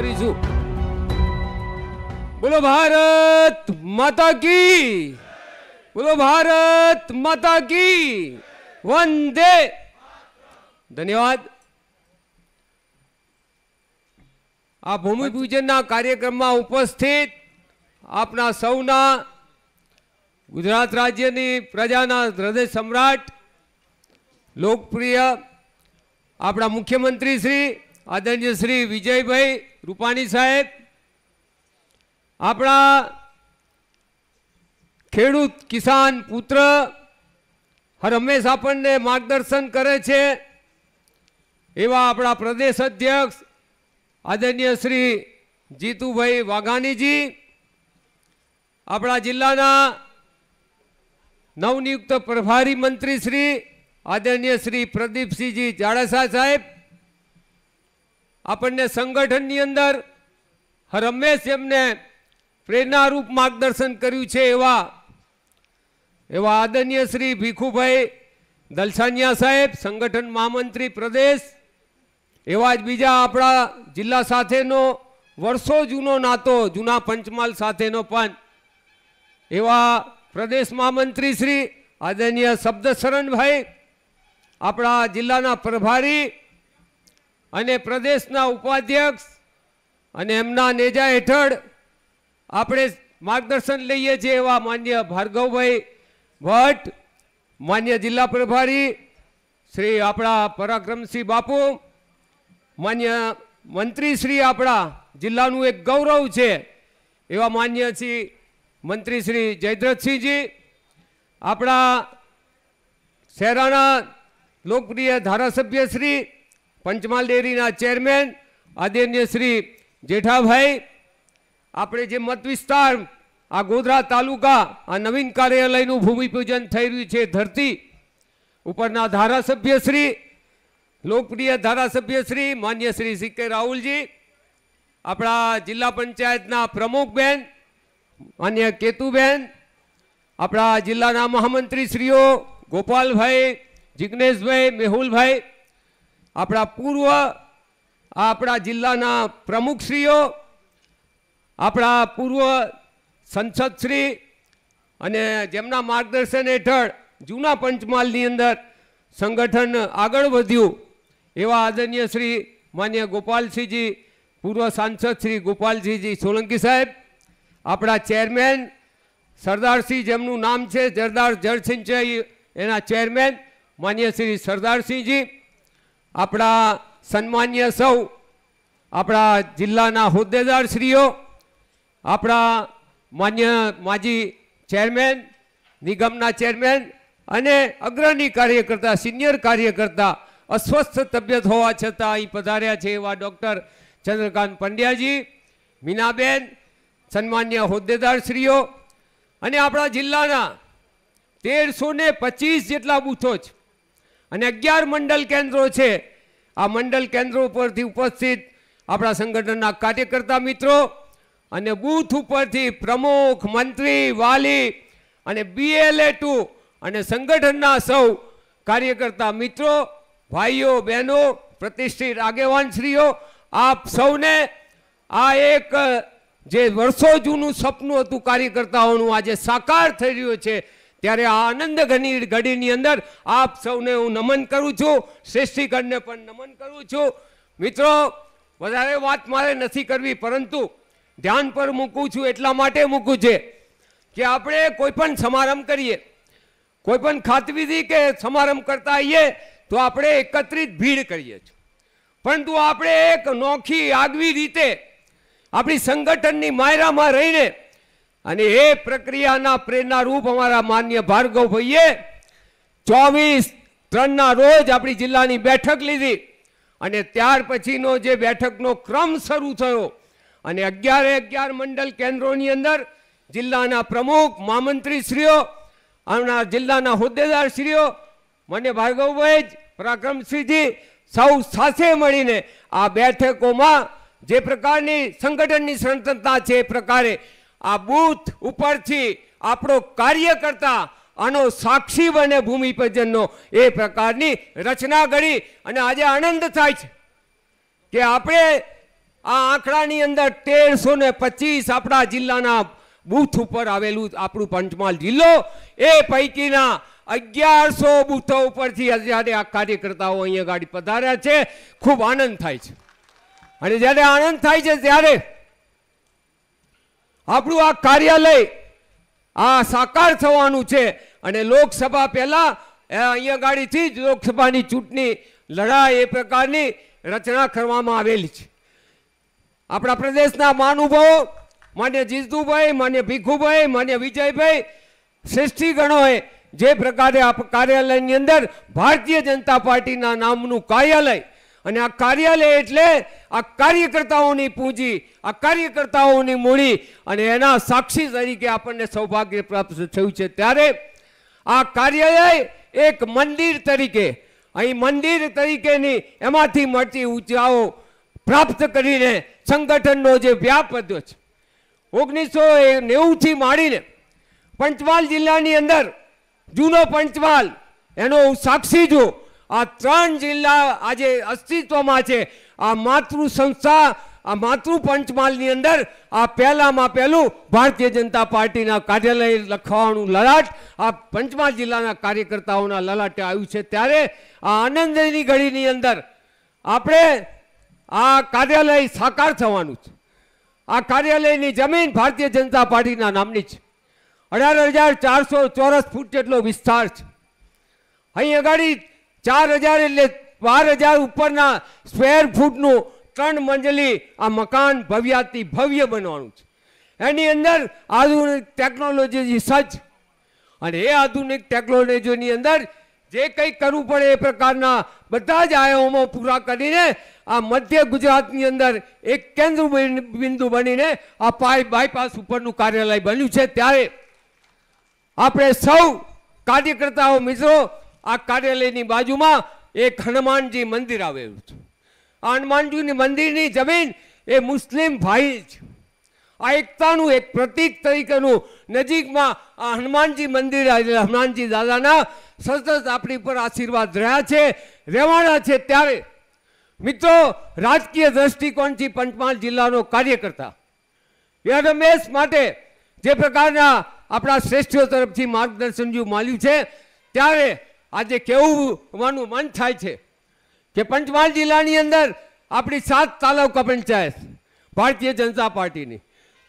કરીશું બોલો ભારત માતા કી બોલો ભારત માતા કી વંદે ધન્યવાદ આ ભૂમિપૂજનના કાર્યક્રમમાં ઉપસ્થિત આપના સૌના ગુજરાત રાજ્યની પ્રજાના હૃદય સમ્રાટ લોકપ્રિય આપણા મુખ્યમંત્રી શ્રી આદરણીય શ્રી વિજયભાઈ રૂપાણી સાહેબ આપણા ખેડૂત કિસાન પુત્ર હર હંમેશ આપણને માર્ગદર્શન કરે છે એવા આપણા પ્રદેશ અધ્યક્ષ આદરણીય શ્રી જીતુભાઈ વાઘાણીજી આપણા જિલ્લાના નવનિયુક્ત પ્રભારી મંત્રી શ્રી આદરણીય શ્રી પ્રદીપસિંહજી જાડેસા સાહેબ આપણને સંગઠનની અંદર હંમેશ એમને પ્રેરણારૂપ માર્ગદર્શન કર્યું છે એવા એવા આદરણીય શ્રી ભીખુભાઈ દલસાનિયા સાહેબ સંગઠન મહામંત્રી પ્રદેશ એવા જ બીજા આપણા જિલ્લા સાથેનો વર્ષો જૂનો નાતો જૂના પંચમહાલ સાથેનો પણ એવા પ્રદેશ મહામંત્રી શ્રી આદરણીય શબ્દ શરણભાઈ આપણા જિલ્લાના પ્રભારી અને પ્રદેશના ઉપાધ્યક્ષ અને એમના નેજા હેઠળ આપણે માર્ગદર્શન લઈએ છીએ એવા માન્ય ભાર્ગવભાઈ ભટ્ટ માન્ય જિલ્લા પ્રભારી શ્રી આપણા પરાક્રમસિંહ બાપુ માન્ય મંત્રી શ્રી આપણા જિલ્લાનું એક ગૌરવ છે એવા માન્ય શ્રી મંત્રી શ્રી જયદ્રથસિંહજી આપણા શહેરાના લોકપ્રિય ધારાસભ્ય શ્રી પંચમહાલ ડેરીના ચેરમેન આદરણીય શ્રી જેઠાભાઈ આપણે જે મત વિસ્તાર આ ગોધરા તાલુકા આ નવીન કાર્યાલયનું ભૂમિપૂજન થઈ રહ્યું છે ધરતી ઉપરના ધારાસભ્યશ્રી લોકપ્રિય ધારાસભ્યશ્રી માન્ય શ્રી સી કે રાહુલજી આપણા જિલ્લા પંચાયતના પ્રમુખબેન માન્ય કેતુબેન આપણા જિલ્લાના મહામંત્રીશ્રીઓ ગોપાલભાઈ જિજ્ઞેશભાઈ મેહુલભાઈ આપણા પૂર્વ આપણા જિલ્લાના પ્રમુખશ્રીઓ આપણા પૂર્વ સંસદશ્રી અને જેમના માર્ગદર્શન હેઠળ જૂના પંચમહાલની અંદર સંગઠન આગળ વધ્યું એવા આદરણીય શ્રી માન્ય ગોપાલસિંહજી પૂર્વ સાંસદ શ્રી ગોપાલસિંહજી સોલંકી સાહેબ આપણા ચેરમેન સરદારસિંહ જેમનું નામ છે સરદાર જળસિંહ છે એના ચેરમેન માન્ય શ્રી સરદારસિંહજી આપણા સન્માન્ય સૌ આપણા જિલ્લાના હોદ્દેદારશ્રીઓ આપણા માન્ય માજી ચેરમેન નિગમના ચેરમેન અને અગ્રણી કાર્યકર્તા સિનિયર કાર્યકર્તા અસ્વસ્થ તબિયત હોવા છતાં અહીં પધાર્યા છે એવા ડૉક્ટર ચંદ્રકાંત પંડ્યાજી મીનાબેન સન્માન્ય હોદ્દેદારશ્રીઓ અને આપણા જિલ્લાના તેરસો ને પચીસ જેટલા બૂથો છે અને અગિયાર મંડળ કેન્દ્રો છે આ મંડળ કેન્દ્રો ઉપરથી ઉપસ્થિત આપણા સંગઠનના કાર્યકર્તા મિત્રો અને બૂથ ઉપરથી પ્રમુખ મંત્રી વાલી અને બીએલએ ટુ અને સંગઠનના સૌ કાર્યકર્તા મિત્રો ભાઈઓ બહેનો પ્રતિષ્ઠિત આગેવાનશ્રીઓ આપ સૌને આ એક જે વર્ષો જૂનું સપનું હતું કાર્યકર્તાઓનું આજે સાકાર થઈ રહ્યું છે ત્યારે આ આનંદ ઘની ઘડીની અંદર આપ સૌને હું નમન કરું છું શ્રેષ્ઠીગણને પણ નમન કરું છું મિત્રો વધારે વાત મારે નથી કરવી પરંતુ ધ્યાન પર મૂકું છું એટલા માટે મૂકું છે કે આપણે કોઈ પણ સમારંભ કરીએ કોઈ પણ ખાતવિધિ કે સમારંભ કરતા આવીએ તો આપણે એકત્રિત ભીડ કરીએ છીએ પરંતુ આપણે એક નોખી આગવી રીતે આપણી સંગઠનની માયરામાં રહીને અને એ પ્રક્રિયાના પ્રેરણારૂપ અમારા માન્ય ભાર્ગવભાઈએ ચોવીસ ત્રણના રોજ આપણી જિલ્લાની બેઠક લીધી અને ત્યાર પછીનો જે બેઠકનો ક્રમ શરૂ થયો અને અગિયારે અગિયાર મંડળ કેન્દ્રોની અંદર જિલ્લાના પ્રમુખ મહામંત્રીશ્રીઓ આમના જિલ્લાના હોદ્દેદારશ્રીઓ મને ભાર્ગવભાઈ જ પરાક્રમસિંહજી સૌ સાથે મળીને આ બેઠકોમાં જે પ્રકારની સંગઠનની સ્વતંત્રતા છે એ પ્રકારે આ બૂથ ઉપરથી આપણો કાર્યકર્તા આનો સાક્ષી બને ભૂમિપજનનો એ પ્રકારની રચના ઘડી અને આજે આનંદ થાય છે કે આપણે આ આંકડાની અંદર તેરસો ને પચીસ આપણા જિલ્લાના બૂથ ઉપર આવેલું આપણું પંચમહાલ જિલ્લો એ પૈકીના અગિયારસો બૂથો ઉપરથી અત્યારે આ કાર્યકર્તાઓ અહીંયા ગાડી પધાર્યા છે ખૂબ આનંદ થાય છે અને જ્યારે આનંદ થાય છે ત્યારે આપણું આ કાર્યાલય આ સાકાર થવાનું છે અને લોકસભા પહેલાં અહીંયા ગાડીથી જ લોકસભાની ચૂંટણી લડાઈ એ પ્રકારની રચના કરવામાં આવેલી છે આપણા પ્રદેશના મહાનુભાવો માન્ય જીતુભાઈ માન્ય ભીખુભાઈ માન્ય વિજયભાઈ શ્રેષ્ઠી ગણોએ જે પ્રકારે આ કાર્યાલયની અંદર ભારતીય જનતા પાર્ટીના નામનું કાર્યાલય અને આ કાર્યાલય એટલે આ કાર્યકર્તાઓની પૂંજી આ કાર્યકર્તાઓની મૂડી અને એના સાક્ષી તરીકે આપણને સૌભાગ્ય પ્રાપ્ત થયું છે ત્યારે આ કાર્યાલય એક મંદિર તરીકે અહીં મંદિર તરીકેની એમાંથી મળતી ઊંચાઓ પ્રાપ્ત કરીને સંગઠનનો જે વ્યાપ વધ્યો છે ઓગણીસો નેવુંથી માંડીને પંચમહાલ જિલ્લાની અંદર જૂનો પંચમહાલ એનો હું સાક્ષી છું આ ત્રણ જિલ્લા આજે અસ્તિત્વમાં છે આ માતૃ સંસ્થા આ માતૃ પંચમહાલની અંદર આ પહેલામાં પહેલું ભારતીય જનતા પાર્ટીના કાર્યાલય લખવાનું લલાટ આ પંચમહાલ જિલ્લાના કાર્યકર્તાઓના લલાટે આવ્યું છે ત્યારે આ આનંદની ઘડીની અંદર આપણે આ કાર્યાલય સાકાર થવાનું છે આ કાર્યાલયની જમીન ભારતીય જનતા પાર્ટીના નામની છે અઢાર હજાર ચારસો ચોરસ ફૂટ જેટલો વિસ્તાર છે અહીં આગળ ચાર હજાર એટલે બાર હજાર ઉપરના સ્ક્વેર ફૂટનું ત્રણ મંજલી આ મકાન ભવ્યાતિ ભવ્ય બનવાનું છે એની અંદર આધુનિક ટેકનોલોજી સજ્જ અને એ આધુનિક ટેકનોલોજીની અંદર જે કંઈ કરવું પડે એ પ્રકારના બધા જ આયામો પૂરા કરીને આ મધ્ય ગુજરાતની અંદર એક કેન્દ્ર બિંદુ બનીને આ પાય બાયપાસ ઉપરનું કાર્યાલય બન્યું છે ત્યારે આપણે સૌ કાર્યકર્તાઓ મિત્રો આ કાર્યાલયની બાજુમાં એક હનુમાનજી મંદિર આવેલું છે આ હનુમાનજીની મંદિરની જમીન એ મુસ્લિમ ભાઈ જ આ એકતાનું એક પ્રતીક તરીકેનું નજીકમાં આ હનુમાનજી મંદિર હનુમાનજી દાદાના સતત આપણી પર આશીર્વાદ રહ્યા છે રહેવાના છે ત્યારે મિત્રો રાજકીય દ્રષ્ટિકોણથી પંચમહાલ જિલ્લાનો કાર્યકર્તા એ રમેશ માટે જે પ્રકારના આપણા શ્રેષ્ઠીઓ તરફથી માર્ગદર્શન જો માલ્યું છે ત્યારે આજે કહેવાનું મન થાય છે કે પંચમહાલ જિલ્લાની અંદર આપણી સાત તાલુકા પંચાયત ભારતીય જનતા પાર્ટીની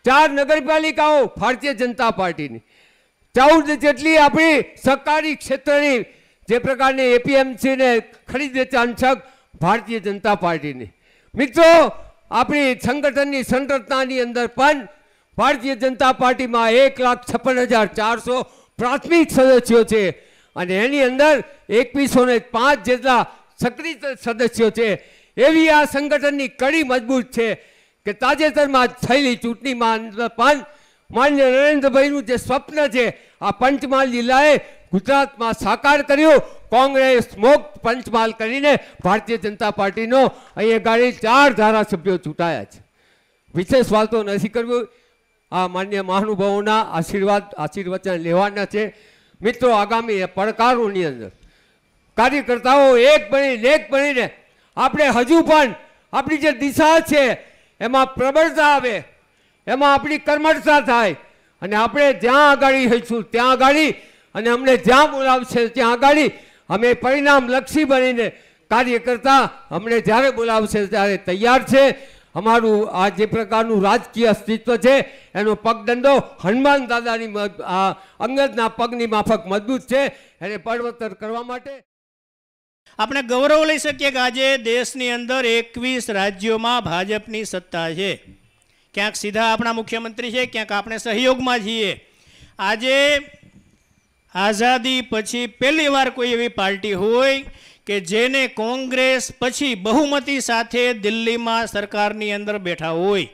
ચાર નગરપાલિકાઓ ભારતીય જનતા પાર્ટીની ચૌદ જેટલી આપણી સહકારી ક્ષેત્રની જે પ્રકારની એપીએમસીને ખરીદ વેચાણ છક ભારતીય જનતા પાર્ટીની મિત્રો આપણી સંગઠનની સંરચનાની અંદર પણ ભારતીય જનતા પાર્ટીમાં એક લાખ છપ્પન હજાર ચારસો પ્રાથમિક સદસ્યો છે અને એની અંદર એકવીસો ને પાંચ જેટલા સક્રિય સદસ્યો છે એવી આ સંગઠનની કડી મજબૂત છે કે તાજેતરમાં થયેલી ચૂંટણીમાં પણ માન્ય નરેન્દ્રભાઈનું જે સ્વપ્ન છે આ પંચમહાલ જિલ્લાએ ગુજરાતમાં સાકાર કર્યું કોંગ્રેસ મુક્ત પંચમહાલ કરીને ભારતીય જનતા પાર્ટીનો અહીંયા ગાડી ચાર ધારાસભ્યો ચૂંટાયા છે વિશેષ વાતો નથી કરવું આ માન્ય મહાનુભાવોના આશીર્વાદ આશીર્વચન લેવાના છે મિત્રો આગામી પડકારોની અંદર કાર્યકર્તાઓ એક બની નેક બનીને આપણે હજુ પણ આપણી જે દિશા છે એમાં પ્રબળતા આવે એમાં આપણી કર્મઠતા થાય અને આપણે જ્યાં આગાડી હોઈશું ત્યાં આગાડી અને અમને જ્યાં બોલાવશે ત્યાં આગાડી અમે પરિણામ લક્ષી બનીને કાર્યકર્તા અમને જ્યારે બોલાવશે ત્યારે તૈયાર છે અમારું આ જે પ્રકારનું રાજકીય અસ્તિત્વ છે એનો પગદંડો હનુમાન દાદાની અંગતના પગની માફક મજબૂત છે એને પડવતર કરવા માટે આપણે ગૌરવ લઈ શકીએ કે આજે દેશની અંદર એકવીસ રાજ્યોમાં ભાજપની સત્તા છે ક્યાંક સીધા આપણા મુખ્યમંત્રી છે ક્યાંક આપણે સહયોગમાં છીએ આજે આઝાદી પછી પહેલીવાર કોઈ એવી પાર્ટી હોય કે જેને કોંગ્રેસ પછી બહુમતી સાથે દિલ્હીમાં સરકારની અંદર બેઠા હોય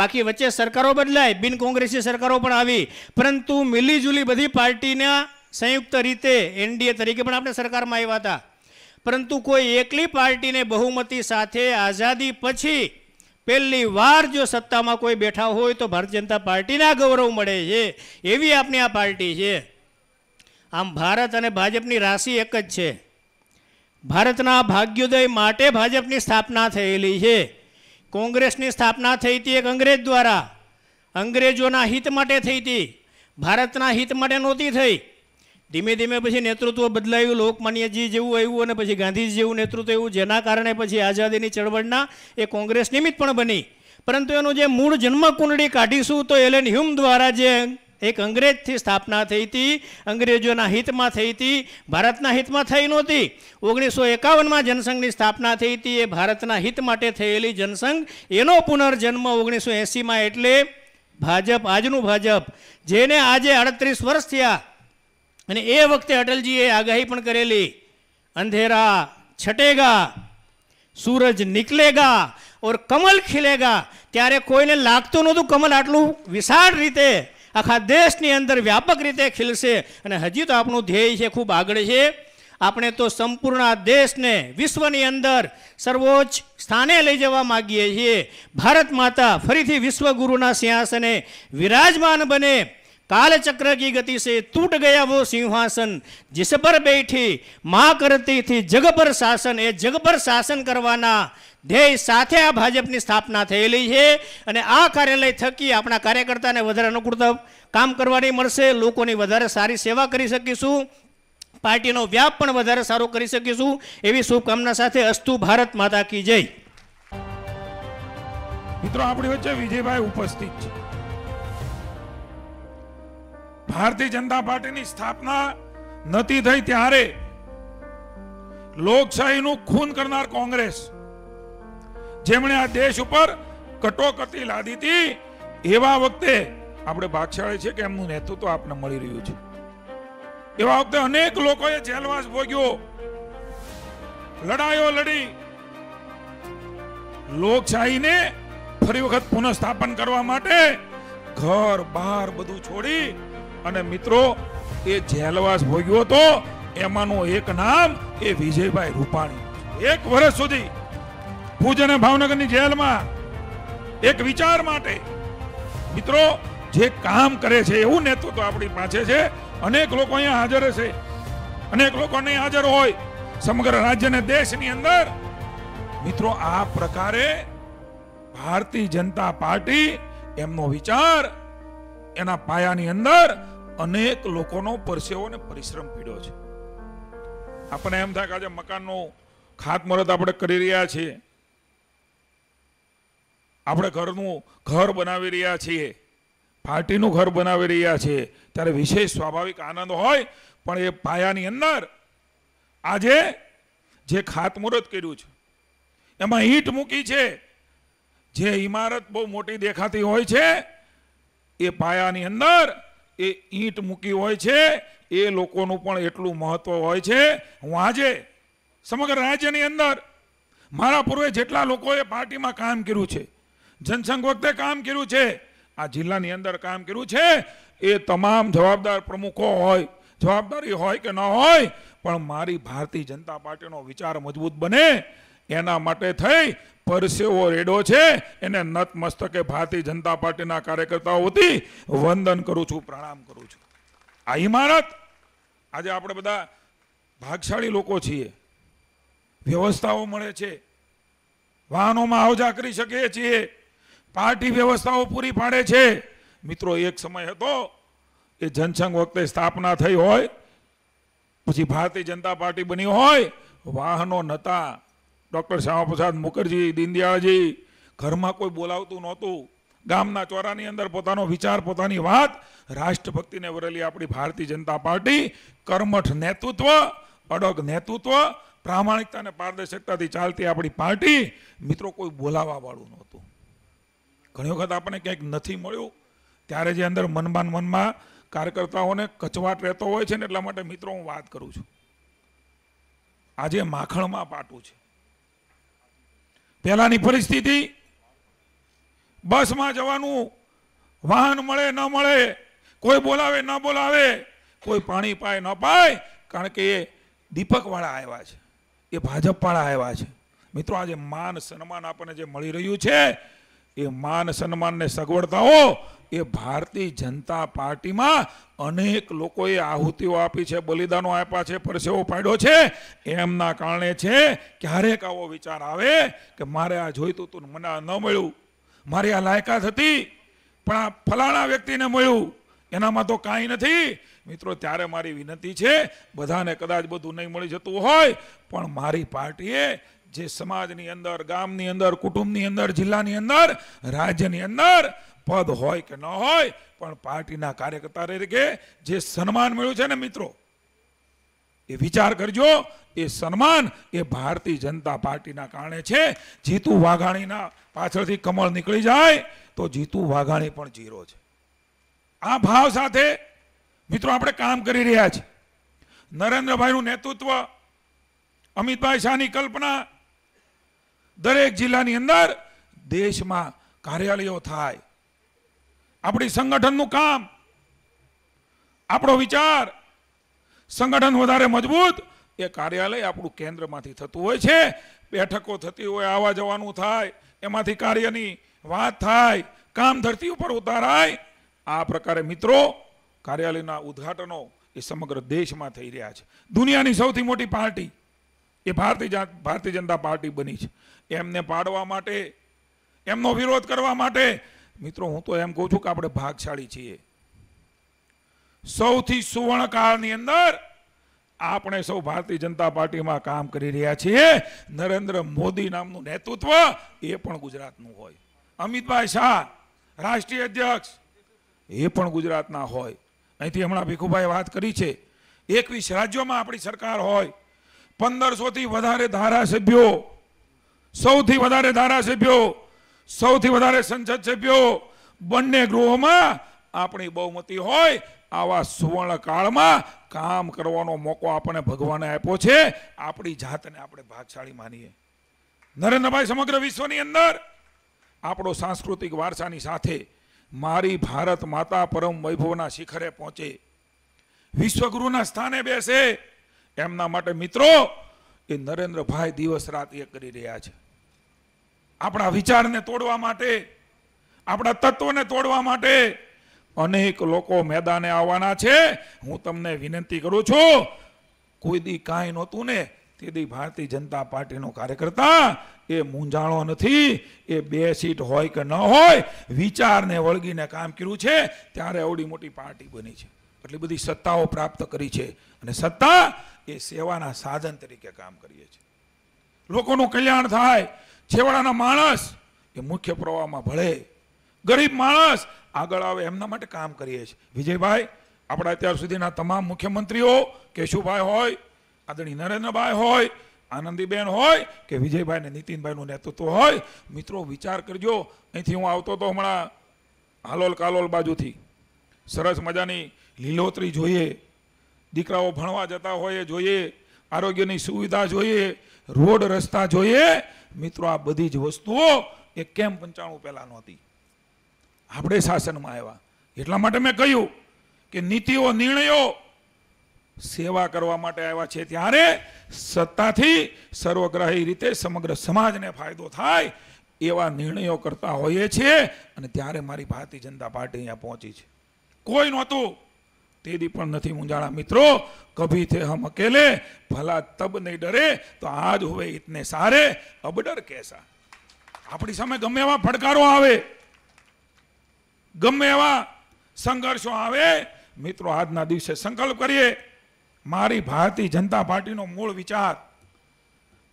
બાકી વચ્ચે સરકારો બદલાય બિન કોંગ્રેસી સરકારો પણ આવી પરંતુ મિલીજુલી બધી પાર્ટીના સંયુક્ત રીતે એનડીએ તરીકે પણ આપણે સરકારમાં આવ્યા હતા પરંતુ કોઈ એકલી પાર્ટીને બહુમતી સાથે આઝાદી પછી પહેલી વાર જો સત્તામાં કોઈ બેઠા હોય તો ભારતીય જનતા પાર્ટીના ગૌરવ મળે છે એવી આપની આ પાર્ટી છે આમ ભારત અને ભાજપની રાશિ એક જ છે ભારતના ભાગ્યોદય માટે ભાજપની સ્થાપના થયેલી છે કોંગ્રેસની સ્થાપના થઈ હતી એક અંગ્રેજ દ્વારા અંગ્રેજોના હિત માટે થઈ હતી ભારતના હિત માટે નહોતી થઈ ધીમે ધીમે પછી નેતૃત્વ બદલાયું લોકમાન્યજી જેવું આવ્યું અને પછી ગાંધીજી જેવું નેતૃત્વ એવું જેના કારણે પછી આઝાદીની ચળવળના એ કોંગ્રેસ નિમિત્ત પણ બની પરંતુ એનું જે મૂળ જન્મકુંડળી કાઢીશું તો એલેન હ્યુમ દ્વારા જે એક અંગ્રેજથી સ્થાપના થઈ હતી અંગ્રેજોના હિતમાં થઈ હતી ભારતના હિતમાં થઈ નહોતી ઓગણીસો એકાવનમાં જનસંઘની સ્થાપના થઈ હતી એ ભારતના હિત માટે થયેલી જનસંઘ એનો પુનર્જન્મ ઓગણીસો એંસીમાં એટલે ભાજપ આજનું ભાજપ જેને આજે અડત્રીસ વર્ષ થયા અને એ વખતે અટલજીએ આગાહી પણ કરેલી અંધેરા છટેગા સૂરજ નીકળેગા ઓર કમલ ખીલેગા ત્યારે કોઈને લાગતું નહોતું કમલ આટલું વિશાળ રીતે આખા દેશની અંદર વ્યાપક રીતે ખીલશે અને હજી તો આપણું ધ્યેય છે ખૂબ આગળ છે આપણે તો સંપૂર્ણ આ દેશને વિશ્વની અંદર સર્વોચ્ચ સ્થાને લઈ જવા માગીએ છીએ ભારત માતા ફરીથી વિશ્વગુરુના સિંહાસને વિરાજમાન બને कालचक्र की गति से टूट गया वो सिंहासन जिस पर बैठी माँ करती थी जग पर शासन એ જગ પર શાસન કરવાના ધ્યેય સાથે આ ભાજપની સ્થાપના થયેલી છે અને આ કાર્યાલય થકી આપણા કાર્યકર્તાને વધારે અનુકૂળતા કામ કરવાની મળશે લોકોની વધારે સારી સેવા કરી શકીશું પાર્ટીનો વ્યાપ પણ વધારે સારો કરી શકીશું એવી શુભકામના સાથે અસ્તુ ભારત માતા કી જય મિત્રો આપણી વચ્ચે વિજયભાઈ ઉપસ્થિત છે ભારતીય જનતા પાર્ટીની સ્થાપના નથી થઈ ત્યારે લોકશાહીનું ખૂન કરનાર કોંગ્રેસ જેમણે આ દેશ ઉપર કટોકટી લાદી હતી એવા વખતે આપણે ભાગશાળી છે કે એમનું નેતૃત્વ આપને મળી રહ્યું છે એવા વખતે અનેક લોકોએ જેલવાસ ભોગ્યો લડાયો લડી લોકશાહીને ફરી વખત પુનઃસ્થાપન કરવા માટે ઘર બહાર બધું છોડી અને મિત્રો એ જેલવાસ ભોગ્યો હતો એમાંનું એક નામ એ વિજયભાઈ રૂપાણી એક વર્ષ સુધી ભુજ અને ભાવનગરની જેલમાં એક વિચાર માટે મિત્રો જે કામ કરે છે એવું નેતૃત્વ આપણી પાસે છે અનેક લોકો અહીંયા હાજર હશે અનેક લોકો નહીં હાજર હોય સમગ્ર રાજ્ય અને દેશની અંદર મિત્રો આ પ્રકારે ભારતીય જનતા પાર્ટી એમનો વિચાર એના પાયાની અંદર અનેક લોકોનો પરસેવો ને પરિશ્રમ પીડ્યો છે આપણે એમ થાય કે આજે મકાનનું ખાતમુહૂર્ત આપણે કરી રહ્યા છીએ આપણે ઘરનું ઘર બનાવી રહ્યા છીએ પાર્ટીનું ઘર બનાવી રહ્યા છીએ ત્યારે વિશેષ સ્વાભાવિક આનંદ હોય પણ એ પાયાની અંદર આજે જે ખાતમુહૂર્ત કર્યું છે એમાં ઈંટ મૂકી છે જે ઇમારત બહુ મોટી દેખાતી હોય છે એ પાયાની અંદર એ ઈંટ મૂકી હોય છે એ લોકોનું પણ એટલું મહત્વ હોય છે હું આજે સમગ્ર રાજ્યની અંદર મારા પૂર્વે જેટલા લોકોએ પાર્ટીમાં કામ કર્યું છે જનસંઘ વખતે કામ કર્યું છે આ જિલ્લાની અંદર કામ કર્યું છે એ તમામ જવાબદાર પ્રમુખો હોય જવાબદારી હોય કે ન હોય પણ મારી ભારતીય જનતા પાર્ટીનો વિચાર મજબૂત બને એના માટે થઈ પરસેવો રેડો છે એને નતમસ્તકે ભારતીય જનતા પાર્ટીના કાર્યકર્તાઓ વંદન કરું છું પ્રણામ કરું છું આ ઇમારત આજે આપણે બધા ભાગશાળી લોકો છીએ વ્યવસ્થાઓ મળે છે વાહનોમાં આવજા કરી શકીએ છીએ પાર્ટી વ્યવસ્થાઓ પૂરી પાડે છે મિત્રો એક સમય હતો એ જનસંઘ વખતે સ્થાપના થઈ હોય પછી ભારતીય જનતા પાર્ટી બની હોય વાહનો નહોતા ડૉક્ટર શ્યામાપ્રસાદ મુખર્જી દીનદયાળજી ઘરમાં કોઈ બોલાવતું નહોતું ગામના ચોરાની અંદર પોતાનો વિચાર પોતાની વાત રાષ્ટ્રભક્તિને વરેલી આપણી ભારતીય જનતા પાર્ટી કર્મઠ નેતૃત્વ અડગ નેતૃત્વ પ્રામાણિકતા અને પારદર્શકતાથી ચાલતી આપણી પાર્ટી મિત્રો કોઈ બોલાવાવાળું નહોતું ઘણી વખત આપણને ક્યાંક નથી મળ્યું ત્યારે જે અંદર મનમાં મનમાં કાર્યકર્તાઓને કચવાટ રહેતો હોય છે ને એટલા માટે મિત્રો હું વાત કરું છું આજે માખણમાં પાટું છે પહેલાંની પરિસ્થિતિ બસમાં જવાનું વાહન મળે ન મળે કોઈ બોલાવે ન બોલાવે કોઈ પાણી પાય ન પાય કારણ કે એ દીપકવાળા આવ્યા છે એ ભાજપવાળા આવ્યા છે મિત્રો આજે માન સન્માન આપણને જે મળી રહ્યું છે એ માન સન્માનને સગવડતાઓ એ ભારતીય જનતા પાર્ટીમાં અનેક લોકોએ આહુતિઓ આપી છે બલિદાનો આપ્યા છે પરસેવો પાડ્યો છે એમના કારણે છે ક્યારેક આવો વિચાર આવે કે મારે આ જોઈતું હતું મને આ ન મળ્યું મારી આ લાયકાત હતી પણ આ ફલાણા વ્યક્તિને મળ્યું એનામાં તો કાંઈ નથી મિત્રો ત્યારે મારી વિનંતી છે બધાને કદાચ બધું નહીં મળી જતું હોય પણ મારી પાર્ટીએ જે સમાજની અંદર ગામની અંદર કુટુંબની અંદર જિલ્લાની અંદર રાજ્યની અંદર પદ હોય કે ન હોય પણ પાર્ટીના કાર્યકર્તા તરીકે જે સન્માન મળ્યું છે ને મિત્રો એ વિચાર કરજો એ સન્માન એ ભારતીય જનતા પાર્ટીના કારણે છે જીતુ વાઘાણીના પાછળથી કમળ નીકળી જાય તો જીતુ વાઘાણી પણ જીરો છે આ ભાવ સાથે મિત્રો આપણે કામ કરી રહ્યા છીએ નરેન્દ્રભાઈનું નેતૃત્વ અમિતભાઈ શાહની કલ્પના દરેક જિલ્લાની અંદર દેશમાં કાર્યાલયો થાય આપણી સંગઠનનું કામ આપણો વિચાર સંગઠન વધારે મજબૂત એ કાર્યાલય આપણું કેન્દ્રમાંથી થતું હોય છે બેઠકો થતી હોય આવવા જવાનું થાય એમાંથી કાર્યની વાત થાય કામ ધરતી ઉપર ઉતારાય આ પ્રકારે મિત્રો કાર્યાલયના ઉદ્ઘાટનો એ સમગ્ર દેશમાં થઈ રહ્યા છે દુનિયાની સૌથી મોટી પાર્ટી એ ભારતીય ભારતીય જનતા પાર્ટી બની છે એમને પાડવા માટે એમનો વિરોધ કરવા માટે મિત્રો હું તો એમ કહું છું કે આપણે ભાગશાળી છીએ સૌથી સુવર્ણકાળની અંદર આપણે સૌ ભારતીય જનતા પાર્ટીમાં કામ કરી રહ્યા છીએ નરેન્દ્ર મોદી નામનું નેતૃત્વ એ પણ ગુજરાતનું હોય અમિતભાઈ શાહ રાષ્ટ્રીય અધ્યક્ષ એ પણ ગુજરાતના હોય અહીંથી હમણાં ભીખુભાઈ વાત કરી છે એકવીસ રાજ્યોમાં આપણી સરકાર હોય પંદરસોથી વધારે ધારાસભ્યો સૌથી વધારે ધારાસભ્યો સૌથી વધારે સંસદ સભ્યો બંને ગૃહોમાં આપણી બહુમતી હોય આવા સુવર્ણ કાળમાં કામ કરવાનો મોકો આપણે ભગવાને આપ્યો છે આપણી જાતને આપણે ભાગશાળી માનીએ નરેન્દ્રભાઈ સમગ્ર વિશ્વની અંદર આપણો સાંસ્કૃતિક વારસાની સાથે મારી ભારત માતા પરમ વૈભવના શિખરે પહોંચે વિશ્વગુરુના સ્થાને બેસે એમના માટે મિત્રો એ નરેન્દ્રભાઈ દિવસ રાત એ કરી રહ્યા છે આપણા વિચારને તોડવા માટે આપણા તત્વને તોડવા માટે અનેક લોકો મેદાને આવવાના છે હું તમને વિનંતી કરું છું કોઈ દી કાંઈ નહોતું ને તે તેથી ભારતીય જનતા પાર્ટીનો કાર્યકર્તા એ મૂંઝાણો નથી એ બે સીટ હોય કે ન હોય વિચારને વળગીને કામ કર્યું છે ત્યારે આવડી મોટી પાર્ટી બની છે એટલી બધી સત્તાઓ પ્રાપ્ત કરી છે અને સત્તા એ સેવાના સાધન તરીકે કામ કરીએ છીએ લોકોનું કલ્યાણ થાય છેવાડાના માણસ એ મુખ્ય પ્રવાહમાં ભળે ગરીબ માણસ આગળ આવે એમના માટે કામ કરીએ છીએ વિજયભાઈ આપણા અત્યાર સુધીના તમામ મુખ્યમંત્રીઓ કેશુભાઈ હોય આદરણી નરેન્દ્રભાઈ હોય આનંદીબેન હોય કે વિજયભાઈ ને નીતિનભાઈનું નેતૃત્વ હોય મિત્રો વિચાર કરજો અહીંથી હું આવતો હતો હમણાં હાલોલ કાલોલ બાજુથી સરસ મજાની લીલોતરી જોઈએ દીકરાઓ ભણવા જતા હોઈએ જોઈએ આરોગ્યની સુવિધા જોઈએ રોડ રસ્તા જોઈએ મિત્રો આ બધી જ વસ્તુઓ એ કેમ પંચાણું પહેલાં નહોતી આપણે શાસનમાં આવ્યા એટલા માટે મેં કહ્યું કે નીતિઓ નિર્ણયો સેવા કરવા માટે આવ્યા છે ત્યારે સત્તાથી સર્વગ્રાહી રીતે સમગ્ર સમાજને ફાયદો થાય એવા નિર્ણયો કરતા હોઈએ છીએ અને ત્યારે મારી ભારતીય જનતા પાર્ટી અહીંયા પહોંચી છે કોઈ નહોતું તેદી પણ નથી मुंजाणा મિત્રો કભી थे हम अकेले भला तब नहीं डरे तो आज हुए इतने સારે અબડર डर આપણી સામે ગમે એવા ફડકારો આવે ગમે એવા સંઘર્ષો આવે મિત્રો આજના દિવસે સંકલ્પ કરીએ મારી ભારતીય જનતા પાર્ટીનો મૂળ વિચાર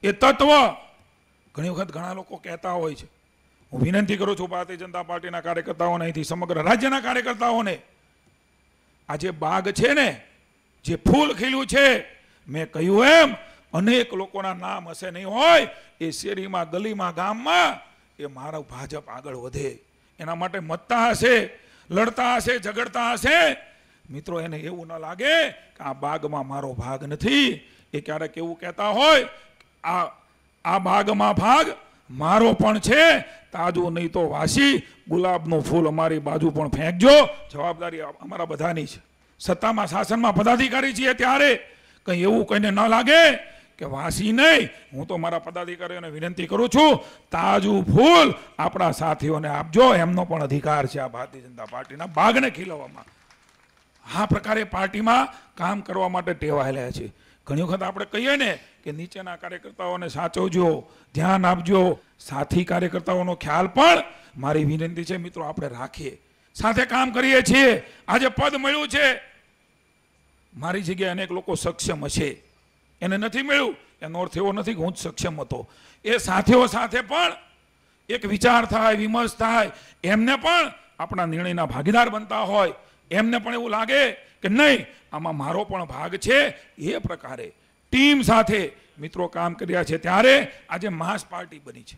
એ તત્વ ઘણી વખત ઘણા લોકો કહેતા હોય છે હું વિનંતી કરું છું ભારતીય જનતા પાર્ટીના કાર્યકર્તાઓને અહીંથી સમગ્ર રાજ્યના કાર્યકર્તાઓને આ જે બાગ છે ને જે ફૂલ ખીલ્યું છે મેં કહ્યું એમ અનેક લોકોના નામ હશે નહીં હોય એ શેરીમાં ગલીમાં ગામમાં એ મારો ભાજપ આગળ વધે એના માટે મતતા હશે લડતા હશે ઝઘડતા હશે મિત્રો એને એવું ન લાગે કે આ બાગમાં મારો ભાગ નથી એ ક્યારેક એવું કહેતા હોય આ આ બાગમાં ભાગ મારો પણ છે તાજો નહીં તો વાસી ગુલાબનું ફૂલ અમારી બાજુ પણ ફેંકજો જવાબદારી અમારા બધાની છે સત્તામાં શાસનમાં પદાધિકારી છીએ ત્યારે કંઈ એવું કંઈને ન લાગે કે વાસી નહીં હું તો મારા પદાધિકારીઓને વિનંતી કરું છું તાજું ફૂલ આપણા સાથીઓને આપજો એમનો પણ અધિકાર છે આ ભારતીય જનતા પાર્ટીના ભાગને ખીલવવામાં આ પ્રકારે પાર્ટીમાં કામ કરવા માટે ટેવાયેલા છે ઘણી વખત આપણે કહીએ ને કે નીચેના કાર્યકર્તાઓને સાચવજો ધ્યાન આપજો સાથી કાર્યકર્તાઓનો ખ્યાલ પણ મારી વિનંતી છે મિત્રો આપણે રાખીએ સાથે કામ કરીએ છીએ આજે પદ મળ્યું છે મારી જગ્યાએ અનેક લોકો સક્ષમ હશે એને નથી મળ્યું એનો અર્થ એવો નથી કે હું જ સક્ષમ હતો એ સાથીઓ સાથે પણ એક વિચાર થાય વિમર્શ થાય એમને પણ આપણા નિર્ણયના ભાગીદાર બનતા હોય એમને પણ એવું લાગે કે નહીં આમાં મારો પણ ભાગ છે એ પ્રકારે ટીમ સાથે મિત્રો કામ કર્યા છે ત્યારે આજે માસ પાર્ટી બની છે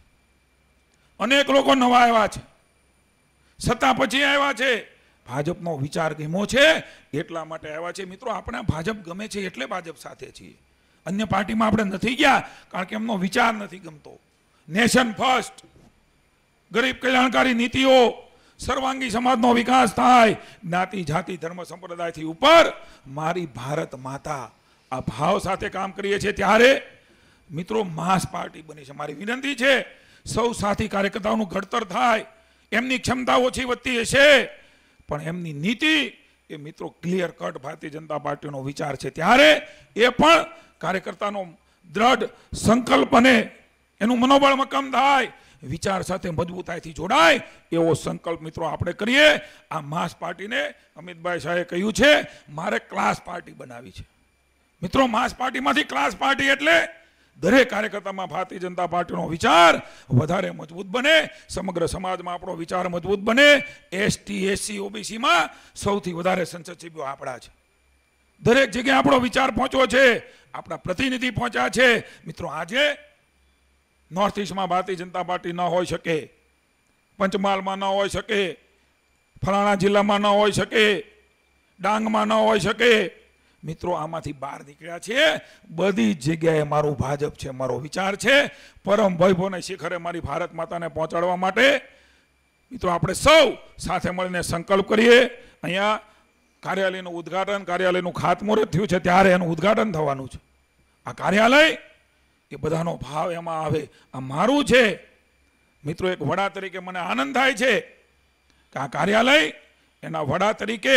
અનેક લોકો નવા આવ્યા છે સત્તા પછી આવ્યા છે ભાજપનો વિચાર ગમ્યો છે એટલા માટે આવ્યા છે મિત્રો આપણે ભાજપ ગમે છે એટલે ભાજપ સાથે છીએ અન્ય પાર્ટીમાં આપણે નથી ગયા કારણ કે એમનો વિચાર નથી ગમતો નેશન ફર્સ્ટ ગરીબ કલ્યાણકારી નીતિઓ સર્વાંગી સમાજનો વિકાસ થાય જ્ઞાતિ જાતિ ધર્મ સંપ્રદાયથી ઉપર મારી ભારત માતા આ ભાવ સાથે કામ કરીએ છીએ ત્યારે મિત્રો માસ પાર્ટી બની છે મારી વિનંતી છે સૌ સાથી કાર્યકર્તાઓનું ઘડતર થાય એમની ક્ષમતા ઓછી વધતી હશે પણ એમની નીતિ એ મિત્રો ક્લિયર કટ ભારતીય જનતા પાર્ટીનો વિચાર છે ત્યારે એ પણ કાર્યકર્તાનો દ્રઢ સંકલ્પ અને એનું મનોબળ મક્કમ થાય વિચાર સાથે મજબૂતાઈથી જોડાય એવો સંકલ્પ મિત્રો આપણે કરીએ આ માસ પાર્ટીને અમિતભાઈ શાહે કહ્યું છે મારે ક્લાસ પાર્ટી બનાવી છે મિત્રો માસ પાર્ટીમાંથી ક્લાસ પાર્ટી એટલે દરેક કાર્યકર્તામાં ભારતીય જનતા પાર્ટીનો વિચાર વધારે મજબૂત બને સમગ્ર સમાજમાં આપણો વિચાર મજબૂત બને એસટી એસસી ઓબીસીમાં સૌથી વધારે સંસદ આપણા છે દરેક જગ્યાએ આપણો વિચાર પહોંચ્યો છે આપણા પ્રતિનિધિ પહોંચ્યા છે મિત્રો આજે નોર્થ ઇસ્ટમાં ભારતીય જનતા પાર્ટી ન હોઈ શકે પંચમહાલમાં ન હોઈ શકે ફલાણા જિલ્લામાં ન હોઈ શકે ડાંગમાં ન હોઈ શકે મિત્રો આમાંથી બહાર નીકળ્યા છીએ બધી જગ્યાએ મારું ભાજપ છે મારો વિચાર છે પરમ વૈભવને શિખરે મારી ભારત માતાને પહોંચાડવા માટે મિત્રો આપણે સૌ સાથે મળીને સંકલ્પ કરીએ અહીંયા કાર્યાલયનું ઉદ્ઘાટન કાર્યાલયનું ખાતમુહૂર્ત થયું છે ત્યારે એનું ઉદ્ઘાટન થવાનું છે આ કાર્યાલય એ બધાનો ભાવ એમાં આવે આ મારું છે મિત્રો એક વડા તરીકે મને આનંદ થાય છે કે આ કાર્યાલય એના વડા તરીકે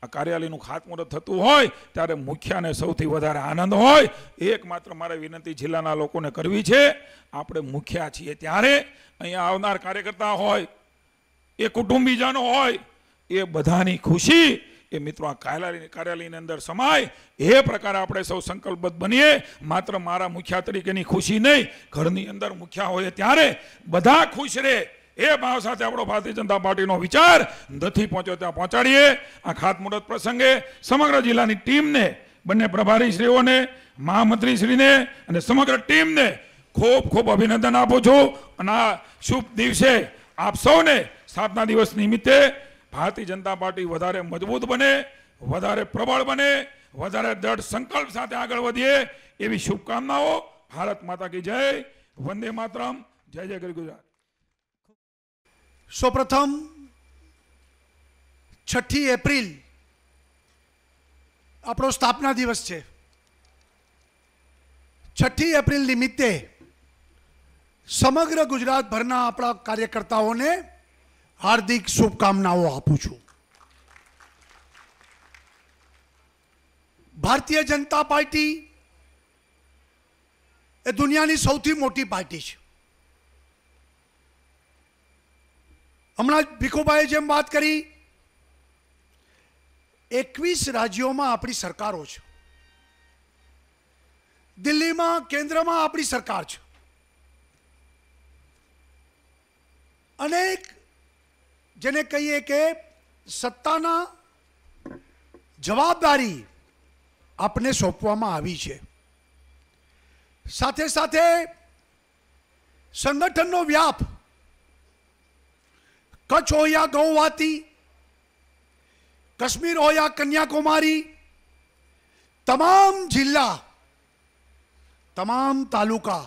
આ કાર્યાલયનું ખાતમુહૂર્ત થતું હોય ત્યારે મુખ્યાને સૌથી વધારે આનંદ હોય એકમાત્ર મારે વિનંતી જિલ્લાના લોકોને કરવી છે આપણે મુખ્યા છીએ ત્યારે અહીંયા આવનાર કાર્યકર્તા હોય એ કુટુંબીજનો હોય એ બધાની ખુશી કે મિત્રો આ કાર્યાલય કાર્યાલયની અંદર સમાય એ પ્રકારે આપણે સૌ સંકલ્પબદ્ધ બનીએ માત્ર મારા મુખ્યા તરીકેની ખુશી નહીં ઘરની અંદર મુખ્યા હોય ત્યારે બધા ખુશ રહે એ ભાવ સાથે આપણો ભારતીય જનતા પાર્ટીનો વિચાર નથી પહોંચ્યો ત્યાં પહોંચાડીએ આ ખાતમુહૂર્ત પ્રસંગે સમગ્ર જિલ્લાની ટીમને બંને પ્રભારીશ્રીઓને મહામંત્રીશ્રીને અને સમગ્ર ટીમને ખૂબ ખૂબ અભિનંદન આપું છું અને આ શુભ દિવસે આપ સૌને સ્થાપના દિવસ નિમિત્તે ભારતીય જનતા પાર્ટી વધારે મજબૂત બને વધારે પ્રબળ બને વધારે દ્રઢ સંકલ્પ સાથે આગળ વધીએ એવી શુભકામનાઓ ભારત માતા કી જય વંદે માતરમ જય જય ગરી ગુજરાત સૌપ્રથમ છઠ્ઠી એપ્રિલ આપણો સ્થાપના દિવસ છે છઠ્ઠી એપ્રિલ નિમિત્તે સમગ્ર ગુજરાતભરના આપણા કાર્યકર્તાઓને હાર્દિક શુભકામનાઓ આપું છું ભારતીય જનતા પાર્ટી એ દુનિયાની સૌથી મોટી પાર્ટી છે હમણાં ભીખુભાઈએ જેમ વાત કરી એકવીસ રાજ્યોમાં આપણી સરકારો છે દિલ્હીમાં કેન્દ્રમાં આપણી સરકાર છે અનેક જેને કહીએ કે સત્તાના જવાબદારી આપને સોંપવામાં આવી છે સાથે સાથે સંગઠનનો વ્યાપ કચ્છ હોયા ગૌવાતી કશ્મીર હોયા કન્યાકુમારી તમામ જિલ્લા તમામ તાલુકા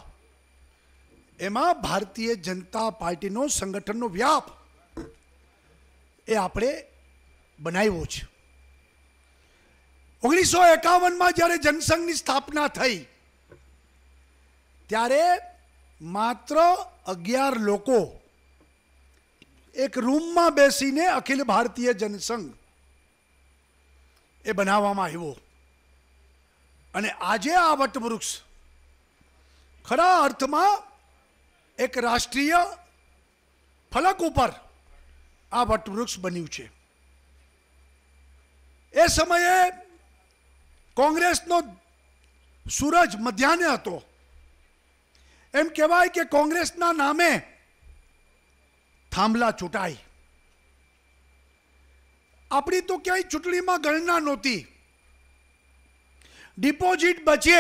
એમાં ભારતીય જનતા પાર્ટીનો સંગઠનનો વ્યાપ એ આપણે બનાવ્યો છે ઓગણીસો એકાવનમાં જ્યારે જનસંઘની સ્થાપના થઈ ત્યારે માત્ર અગિયાર લોકો એક રૂમમાં બેસીને અખિલ ભારતીય જનસંઘ એ બનાવવામાં આવ્યો અને આજે આ વટવૃક્ષ ખરા અર્થમાં એક રાષ્ટ્રીય ફલક ઉપર આ વટવૃક્ષ બન્યું છે એ સમયે કોંગ્રેસનો સૂરજ મધ્યાને હતો એમ કહેવાય કે કોંગ્રેસના નામે થાંભલા ચૂંટાઈ આપણી તો ક્યાંય ચૂંટણીમાં ગણના નહોતી ડિપોઝિટ બચે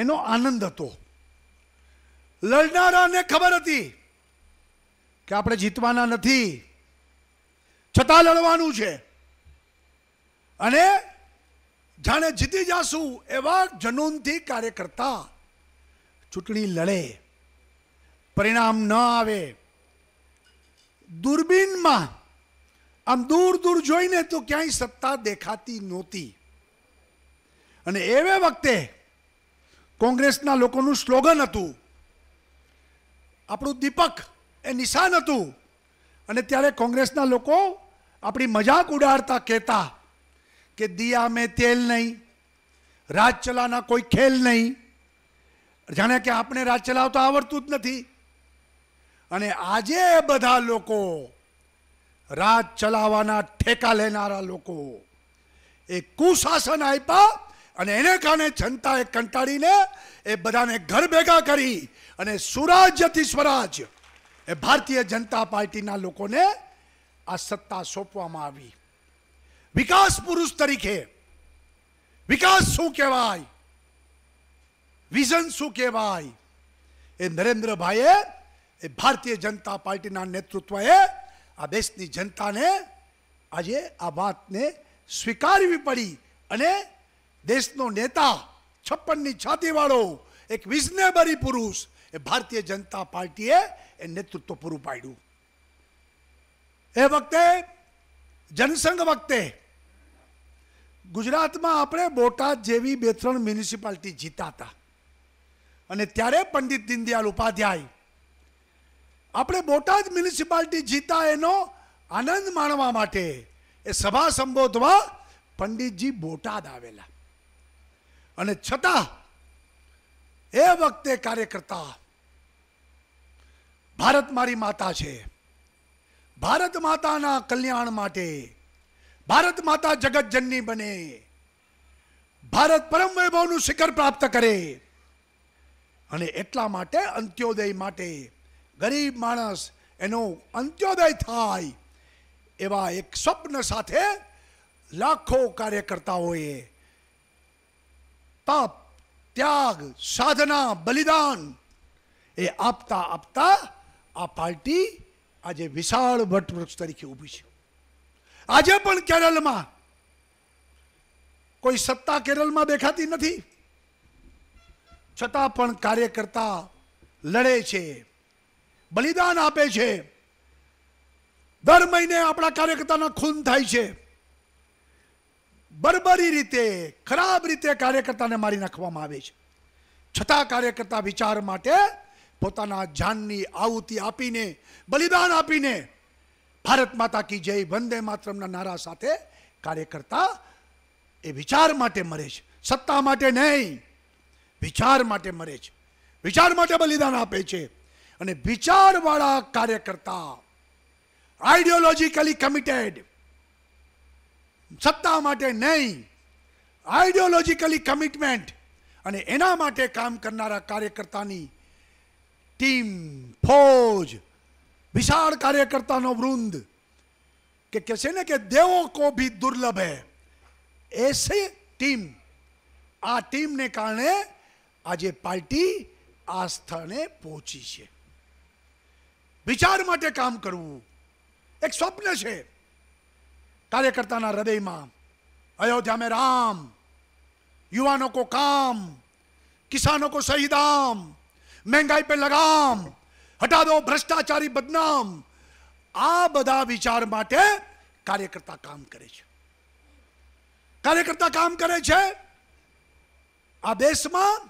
એનો આનંદ હતો લડનારાને ખબર હતી કે આપણે જીતવાના નથી છતાં લડવાનું છે અને જાણે જીતી જાશું એવા જનૂનથી કાર્યકર્તા ચૂંટણી લડે પરિણામ ન આવે દૂરબીનમાં આમ દૂર દૂર જોઈને તો ક્યાંય સત્તા દેખાતી નહોતી અને એવે વખતે કોંગ્રેસના લોકોનું સ્લોગન હતું આપણું દીપક એ નિશાન હતું અને ત્યારે કોંગ્રેસના લોકો આપણી મજાક ઉડાડતા કહેતા કે દિયા મેં તેલ નહીં રાજ ચલાના કોઈ ખેલ નહીં જાણે કે આપણે રાજ ચલાવતા આવડતું જ નથી અને આજે બધા લોકો રાજ ચલાવવાના ઠેકા લેનારા લોકો એ કુશાસન આપ્યા અને એને કારણે જનતાએ કંટાળીને એ બધાને ઘર ભેગા કરી અને સુરાજ્યથી સ્વરાજ્ય એ ભારતીય જનતા પાર્ટીના લોકોને આ સત્તા સોંપવામાં આવી વિકાસ પુરુષ તરીકે વિકાસ શું કહેવાય વિઝન શું કહેવાય એ નરેન્દ્રભાઈએ એ ભારતીય જનતા પાર્ટીના નેતૃત્વએ આ દેશની જનતાને આજે આ વાતને સ્વીકારવી પડી અને દેશનો નેતા છપ્પનની છાતીવાળો એક વિઝનેબરી પુરુષ એ ભારતીય જનતા પાર્ટીએ એ નેતૃત્વ પૂરું પાડ્યું એ વખતે જનસંઘ વખતે ગુજરાતમાં આપણે બોટાદ જેવી બે ત્રણ મ્યુનિસિપાલિટી જીતા હતા અને ત્યારે પંડિત દીનદયાલ ઉપાધ્યાય આપણે બોટાદ મ્યુનિસિપાલિટી જીતા એનો આનંદ માણવા માટે એ સભા સંબોધવા પંડિતજી બોટાદ આવેલા અને છતાં એ વખતે કાર્યકર્તા ભારત મારી માતા છે ભારત માતાના કલ્યાણ માટે ભારત માતા જગત જનની બને ભારત પરમ વૈભવનું શિખર પ્રાપ્ત કરે અને એટલા માટે અંત્યોદય માટે ગરીબ માણસ એનો અંત્યોદય થાય એવા એક સ્વપ્ન સાથે લાખો કાર્યકર્તાઓએ તપ ત્યાગ સાધના બલિદાન એ આપતા આપતા આ પાર્ટી આજે વિશાળ વટવૃક્ષ તરીકે ઊભી છે આજે પણ કેરળમાં કોઈ સત્તા કેરળમાં દેખાતી નથી છતાં પણ કાર્યકર્તા લડે છે બલિદાન આપે છે દર મહિને આપણા કાર્યકર્તાના ખૂન થાય છે બરબરી રીતે ખરાબ રીતે કાર્યકર્તાને મારી નાખવામાં આવે છે છતાં કાર્યકર્તા વિચાર માટે પોતાના જાનની આહુતિ આપીને બલિદાન આપીને ભારત માતા કી જય વંદે માતરમના નારા સાથે કાર્યકર્તા એ વિચાર માટે મરે છે સત્તા માટે નહીં વિચાર માટે મરે છે વિચાર માટે બલિદાન આપે છે અને વિચારવાળા કાર્યકર્તા આઈડિયોલોજીકલી કમિટેડ સત્તા માટે નહીં આઈડિયોલોજીકલી કમિટમેન્ટ અને એના માટે કામ કરનારા કાર્યકર્તાની टीम फौज विशाल कार्यकर्ता नो वृंद के कैसे ने के देवों को भी दुर्लभ है ऐसे टीम आ टीम ने कारण आज पार्टी आ स्थाने पहुंची है विचार माटे काम करव एक स्वप्न है कार्यकर्ता हृदय में अयोध्या में राम युवाओं को काम किसानों को सही दाम મહેંગાઈ પર લગામ હટા દો ભ્રષ્ટાચારી બદનામ આ બધા વિચાર માટે કાર્યકર્તા કામ કરે છે કાર્યકર્તા કામ કરે છે આ દેશમાં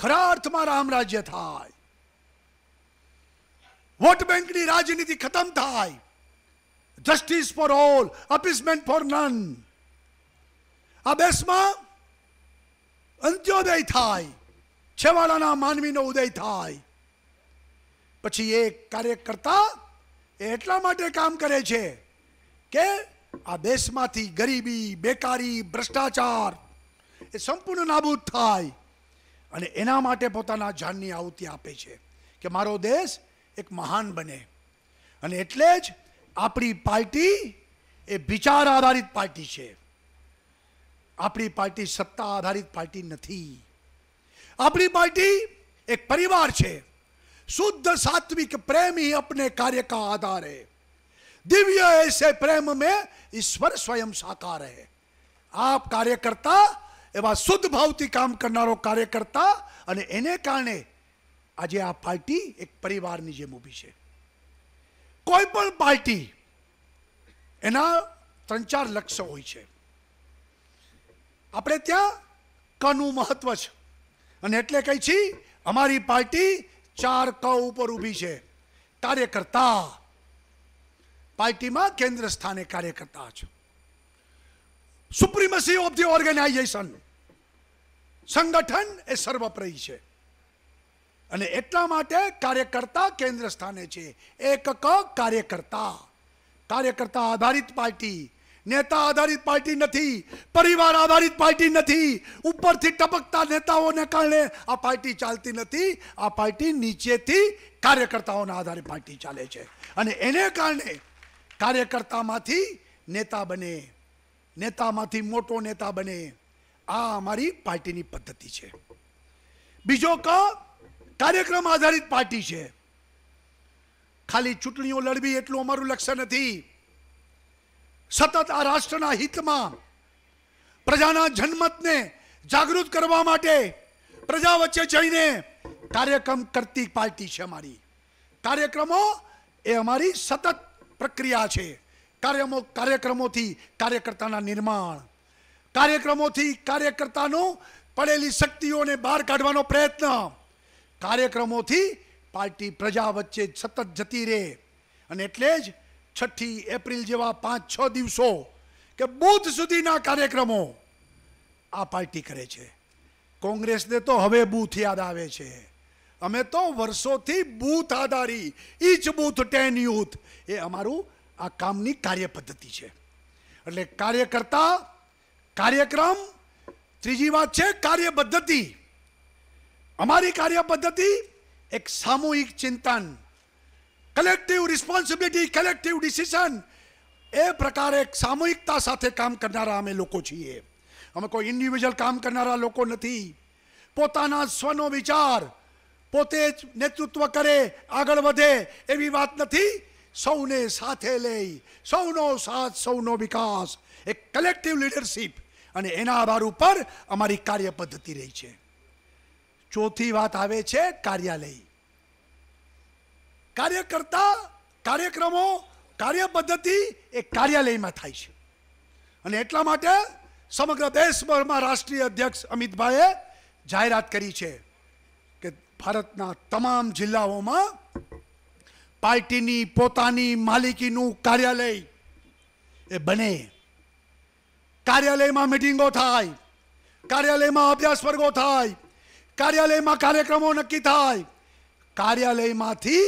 ખરા અર્થમાં રામ રાજ્ય થાય વોટ બેંકની રાજનીતિ ખતમ થાય justice for all appeasement for none આ દેશમાં અંત્યોદય થાય છેવાડાના માનવીનો ઉદય થાય પછી એ કાર્યકર્તા એ એટલા માટે કામ કરે છે કે આ દેશમાંથી ગરીબી બેકારી ભ્રષ્ટાચાર એ સંપૂર્ણ નાબૂદ થાય અને એના માટે પોતાના જાનની આહુતિ આપે છે કે મારો દેશ એક મહાન બને અને એટલે જ આપણી પાર્ટી એ વિચાર આધારિત પાર્ટી છે આપણી પાર્ટી સત્તા આધારિત પાર્ટી નથી આપણી પાર્ટી એક પરિવાર છે શુદ્ધ सात्विक प्रेम ही अपने कार्य का आधार है दिव्य ऐसे प्रेम में ईश्वर स्वयं साकार है आप કાર્યકર્તા એવા શુદ્ધ ભાવથી કામ કરનારો કાર્યકર્તા અને એને કારણે આજે આ પાર્ટી એક પરિવારની જેમ ઊભી છે કોઈ પણ પાર્ટી એના ત્રણ ચાર લક્ષ્ય હોય છે આપણે ત્યાં કનું મહત્વ છે અને એટલે કહી છી અમારી પાર્ટી ચાર ક ઉપર ઊભી છે કાર્યકર્તા પાર્ટીમાં કેન્દ્ર સ્થાને કાર્યકર્તા છો સુપ્રીમસી ઓફ ધી ઓર્ગેનાઇઝેશન સંગઠન એ સર્વપ્રય છે અને એટલા માટે કાર્યકર્તા કેન્દ્ર સ્થાને છે એક ક કાર્યકર્તા કાર્યકર્તા આધારિત પાર્ટી નેતા આધારિત પાર્ટી નથી પરિવાર આધારિત પાર્ટી નથી ઉપરથી ટપકતા નેતાઓને કારણે આ પાર્ટી ચાલતી નથી આ પાર્ટી નીચેથી કાર્યકર્તાઓના આધારે પાર્ટી ચાલે છે અને એને કારણે કાર્યકર્તામાંથી નેતા બને નેતામાંથી મોટો નેતા બને આ અમારી પાર્ટીની પદ્ધતિ છે બીજો ક કાર્યક્રમ આધારિત પાર્ટી છે ખાલી ચૂંટણીઓ લડવી એટલું અમારું લક્ષ્ય નથી સતત આ રાષ્ટ્રના હિતમાં પ્રજાના જનમતને જાગૃત કરવા માટે પ્રજા વચ્ચે જઈને કાર્યક્રમ કરતી પાર્ટી છે અમારી કાર્યક્રમો એ અમારી સતત પ્રક્રિયા છે કાર્યમો કાર્યક્રમોથી કાર્યકર્તાના નિર્માણ કાર્યક્રમોથી કાર્યકર્તાનું પડેલી શક્તિઓને બહાર કાઢવાનો પ્રયત્ન કાર્યક્રમોથી પાર્ટી પ્રજા વચ્ચે સતત જતી રહે અને એટલે જ છઠ્ઠી એપ્રિલ જેવા પાંચ છ દિવસો કે બુથ સુધીના કાર્યક્રમો આ પાર્ટી કરે છે કોંગ્રેસને તો હવે બૂથ યાદ આવે છે અમે તો વર્ષોથી બૂથ આધારી ઈચ બૂથ ટેન યુથ એ અમારું આ કામની કાર્ય પદ્ધતિ છે એટલે કાર્યકર્તા કાર્યક્રમ ત્રીજી વાત છે કાર્ય પદ્ધતિ અમારી કાર્ય પદ્ધતિ એક સામૂહિક ચિંતન કલેક્ટિવ રિસ્પોન્સિબિલિટી કલેક્ટિવ ડિસિઝન એ પ્રકારે સામૂહિકતા સાથે કામ કરનારા અમે લોકો છીએ અમે કોઈ ઇન્ડિવિજ્યુઅલ કામ કરનારા લોકો નથી પોતાના સ્વનો વિચાર પોતે જ નેતૃત્વ કરે આગળ વધે એવી વાત નથી સૌને સાથે લઈ સૌનો સાથ સૌનો વિકાસ એક કલેક્ટિવ લીડરશીપ અને એના આધાર ઉપર અમારી કાર્ય પદ્ધતિ રહી છે ચોથી વાત આવે છે કાર્યાલય કાર્યકર્તા કાર્યક્રમો કાર્ય પદ્ધતિ એ કાર્યાલયમાં થાય છે અને એટલા માટે સમગ્ર દેશભરમાં રાષ્ટ્રીય અધ્યક્ષ અમિતભાઈએ જાહેરાત કરી છે કે ભારતના તમામ જિલ્લાઓમાં પાર્ટીની પોતાની માલિકીનું કાર્યાલય એ બને કાર્યાલયમાં મિટિંગો થાય કાર્યાલયમાં અભ્યાસ વર્ગો થાય કાર્યાલયમાં કાર્યક્રમો નક્કી થાય કાર્યાલયમાંથી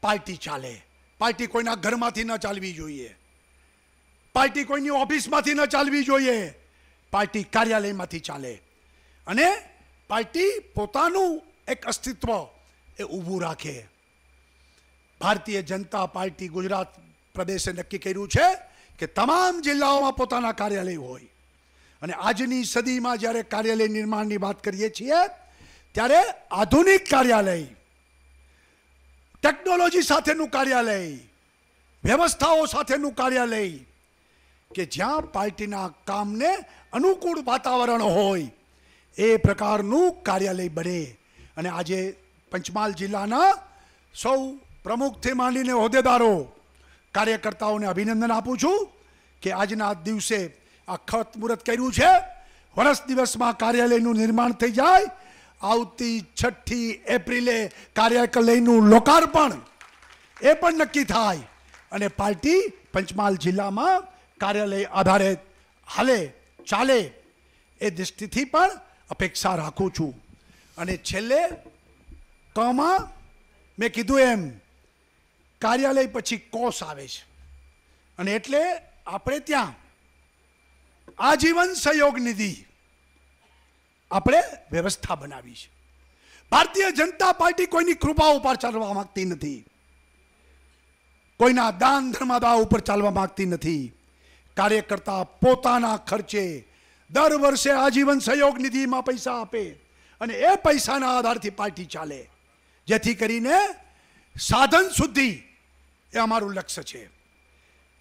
પાર્ટી ચાલે પાર્ટી કોઈના ઘરમાંથી ન ચાલવી જોઈએ પાર્ટી કોઈની ઓફિસમાંથી ન ચાલવી જોઈએ પાર્ટી કાર્યાલયમાંથી ચાલે અને પાર્ટી પોતાનું એક અસ્તિત્વ એ ઊભું રાખે ભારતીય જનતા પાર્ટી ગુજરાત પ્રદેશે નક્કી કર્યું છે કે તમામ જિલ્લાઓમાં પોતાના કાર્યાલય હોય અને આજની સદીમાં જ્યારે કાર્યાલય નિર્માણની વાત કરીએ છીએ ત્યારે આધુનિક કાર્યાલય ટેકનોલોજી સાથેનું કાર્યાલય વ્યવસ્થાઓ સાથેનું કાર્યાલય કે જ્યાં પાર્ટીના કામને અનુકૂળ વાતાવરણ હોય એ પ્રકારનું કાર્યાલય બને અને આજે પંચમહાલ જિલ્લાના સૌ પ્રમુખથી માંડીને હોદ્દેદારો કાર્યકર્તાઓને અભિનંદન આપું છું કે આજના દિવસે આ ખત મુહૂર્ત કર્યું છે વર્ષ દિવસમાં કાર્યાલયનું નિર્માણ થઈ જાય આવતી છઠ્ઠી એપ્રિલે કાર્યાલયનું લોકાર્પણ એ પણ નક્કી થાય અને પાર્ટી પંચમહાલ જિલ્લામાં કાર્યાલય આધારિત હાલે ચાલે એ દૃષ્ટિથી પણ અપેક્ષા રાખું છું અને છેલ્લે કમાં મેં કીધું એમ કાર્યાલય પછી કોષ આવે છે અને એટલે આપણે ત્યાં આજીવન સહયોગ નિધિ આપણે વ્યવસ્થા બનાવી છે ભારતીય જનતા પાર્ટી કોઈની કૃપા ઉપર ચાલવા માંગતી નથી કોઈના દાન ધર્માદા ઉપર ચાલવા માંગતી નથી કાર્યકર્તા પોતાના ખર્ચે દર વર્ષે આજીવન સહયોગ નિધિમાં પૈસા આપે અને એ પૈસાના આધારથી પાર્ટી ચાલે જેથી કરીને સાધન શુદ્ધિ એ અમારું લક્ષ્ય છે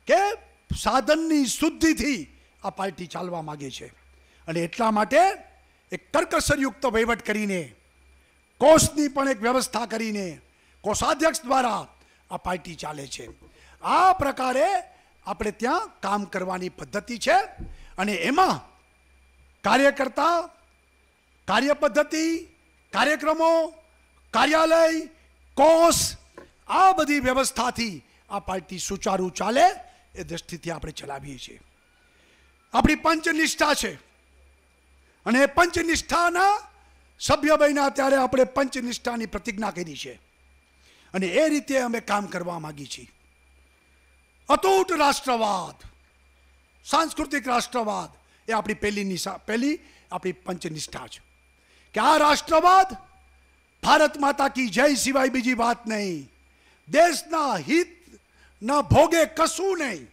કે સાધનની શુદ્ધિથી આ પાર્ટી ચાલવા માગે છે અને એટલા માટે એક કરકસરયુક્ત વહીવટ કરીને કોષની પણ એક વ્યવસ્થા કરીને કોષાધ્યક્ષ દ્વારા આ પાર્ટી ચાલે છે આ પ્રકારે આપણે ત્યાં કામ કરવાની પદ્ધતિ છે અને એમાં કાર્યકર્તા કાર્ય પદ્ધતિ કાર્યક્રમો કાર્યાલય કોષ આ બધી વ્યવસ્થાથી આ પાર્ટી સુચારુ ચાલે એ દ્રષ્ટિથી આપણે ચલાવીએ છીએ આપણી પંચનિષ્ઠા છે અને પંચનિષ્ઠાના સભ્ય બન્યા ત્યારે આપણે પંચનિષ્ઠાની પ્રતિજ્ઞા કરી છે અને એ રીતે અમે કામ કરવા માગીએ છીએ અતૂટ રાષ્ટ્રવાદ સાંસ્કૃતિક રાષ્ટ્રવાદ એ આપણી પહેલી નિશા પહેલી આપણી પંચનિષ્ઠા છે કે આ રાષ્ટ્રવાદ ભારત માતા કી જય સિવાય બીજી વાત નહીં દેશના હિત ના ભોગે કશું નહીં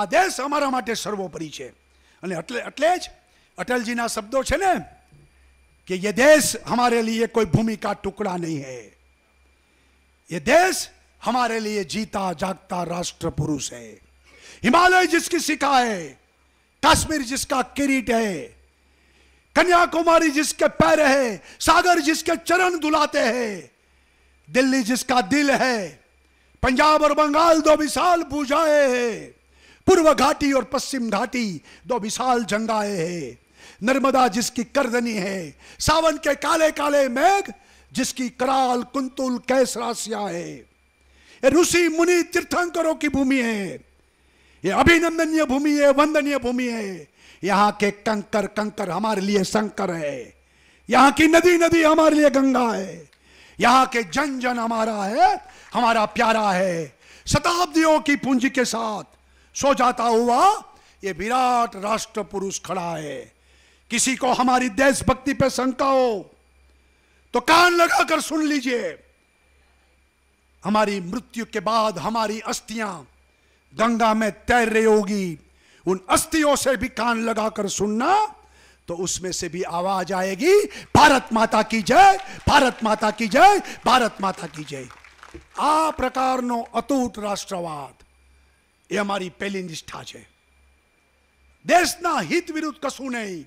આ દેશ અમારા માટે સર્વોપરી છે અને એટલે એટલે જ जी ना शब्दों ને कि यह देश हमारे लिए कोई भूमि का टुकड़ा नहीं है यह देश हमारे लिए जीता जागता राष्ट्र पुरुष है हिमालय जिसकी शिखा है कश्मीर जिसका किरीट है कन्याकुमारी जिसके पैर है सागर जिसके चरण दुलाते हैं दिल्ली जिसका दिल है पंजाब और बंगाल दो विशाल भूजाए है पूर्व घाटी और पश्चिम घाटी दो विशाल जंगाए हैं नर्मदा जिसकी करदनी है सावन के काले काले मेघ जिसकी कराल कुंतुल कैसरासिया है ऋषि मुनि तीर्थंकरों की भूमि है ये अभिनंदनीय भूमि है वंदनीय भूमि है यहाँ के कंकर कंकर हमारे लिए शंकर है यहाँ की नदी नदी हमारे लिए गंगा है यहाँ के जन जन हमारा है हमारा प्यारा है शताब्दियों की पूंजी के साथ सो जाता हुआ ये विराट राष्ट्र पुरुष खड़ा है किसी को हमारी देशभक्ति पे शंका हो तो कान लगाकर सुन लीजिए हमारी मृत्यु के बाद हमारी अस्थियां गंगा में तैर रही होगी उन अस्थियों से भी कान लगाकर सुनना तो उसमें से भी आवाज आएगी भारत माता की जय भारत माता की जय भारत माता की जय नो अतूट राष्ट्रवाद ये हमारी पहली निष्ठा है देश ना हित विरुद्ध कसू नहीं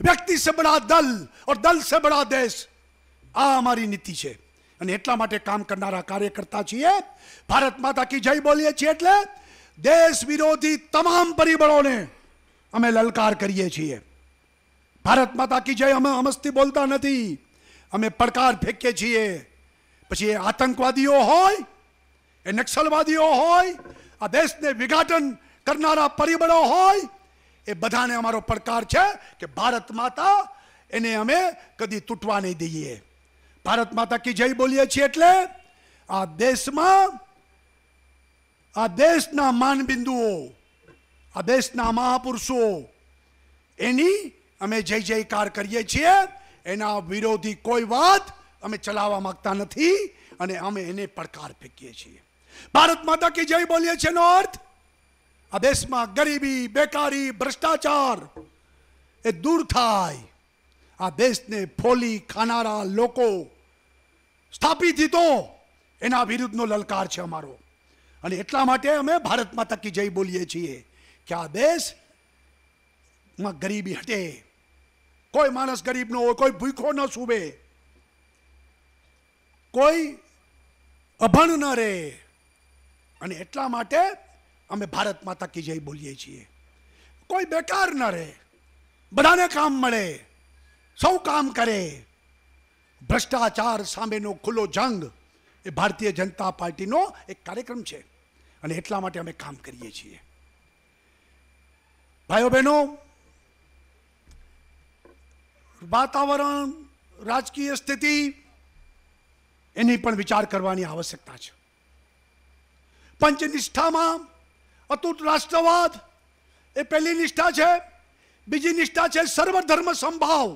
વ્યક્તિ છે બડા દલ ઓર દલ છે બડા દેશ આ અમારી નીતિ છે અને એટલા માટે કામ કરનારા કાર્યકર્તા છીએ ભારત માતા કી જય બોલીએ છીએ એટલે દેશ વિરોધી તમામ પરિબળોને અમે લલકાર કરીએ છીએ ભારત માતા કી જય અમે અમસ્તી બોલતા નથી અમે પડકાર ફેંકીએ છીએ પછી એ આતંકવાદીઓ હોય એ નક્સલવાદીઓ હોય આ દેશને વિઘાટન કરનારા પરિબળો હોય એ બધાને અમારો પડકાર છે કે ભારત માતા એને અમે કદી તૂટવા નહીં દઈએ ભારત માતા કી જય બોલીએ છીએ એટલે આ દેશમાં આ દેશના માનબિંદુઓ આ દેશના મહાપુરુષો એની અમે જય જયકાર કરીએ છીએ એના વિરોધી કોઈ વાત અમે ચલાવવા માંગતા નથી અને અમે એને પડકાર ફેંકીએ છીએ ભારત માતા કી જય બોલીએ છીએ અર્થ આ દેશમાં ગરીબી બેકારી ભ્રષ્ટાચાર એ દૂર થાય આ દેશને ફોલી ખાનારા લોકો સ્થાપિત તો એના વિરુદ્ધનો લલકાર છે અમારો અને એટલા માટે અમે ભારતમાં તકી જઈ બોલીએ છીએ કે આ દેશમાં ગરીબી હટે કોઈ માણસ ગરીબ ન હોય કોઈ ભૂખો ન સુવે કોઈ અભણ ન રહે અને એટલા માટે અમે ભારત માતા કી જય બોલીએ છીએ કોઈ બેકાર ન રહે બધાને કામ મળે સૌ કામ કરે ભ્રષ્ટાચાર સામેનો ખુલ્લો જંગ એ ભારતીય જનતા પાર્ટીનો એક કાર્યક્રમ છે અને એટલા માટે અમે કામ કરીએ છીએ ભાઈઓ બહેનો વાતાવરણ રાજકીય સ્થિતિ એની પણ વિચાર કરવાની આવશ્યકતા છે પંચનિષ્ઠામાં અતૂટ રાષ્ટ્રવાદ એ પહેલી નિષ્ઠા છે બીજી નિષ્ઠા છે સર્વધર્મ સંભાવ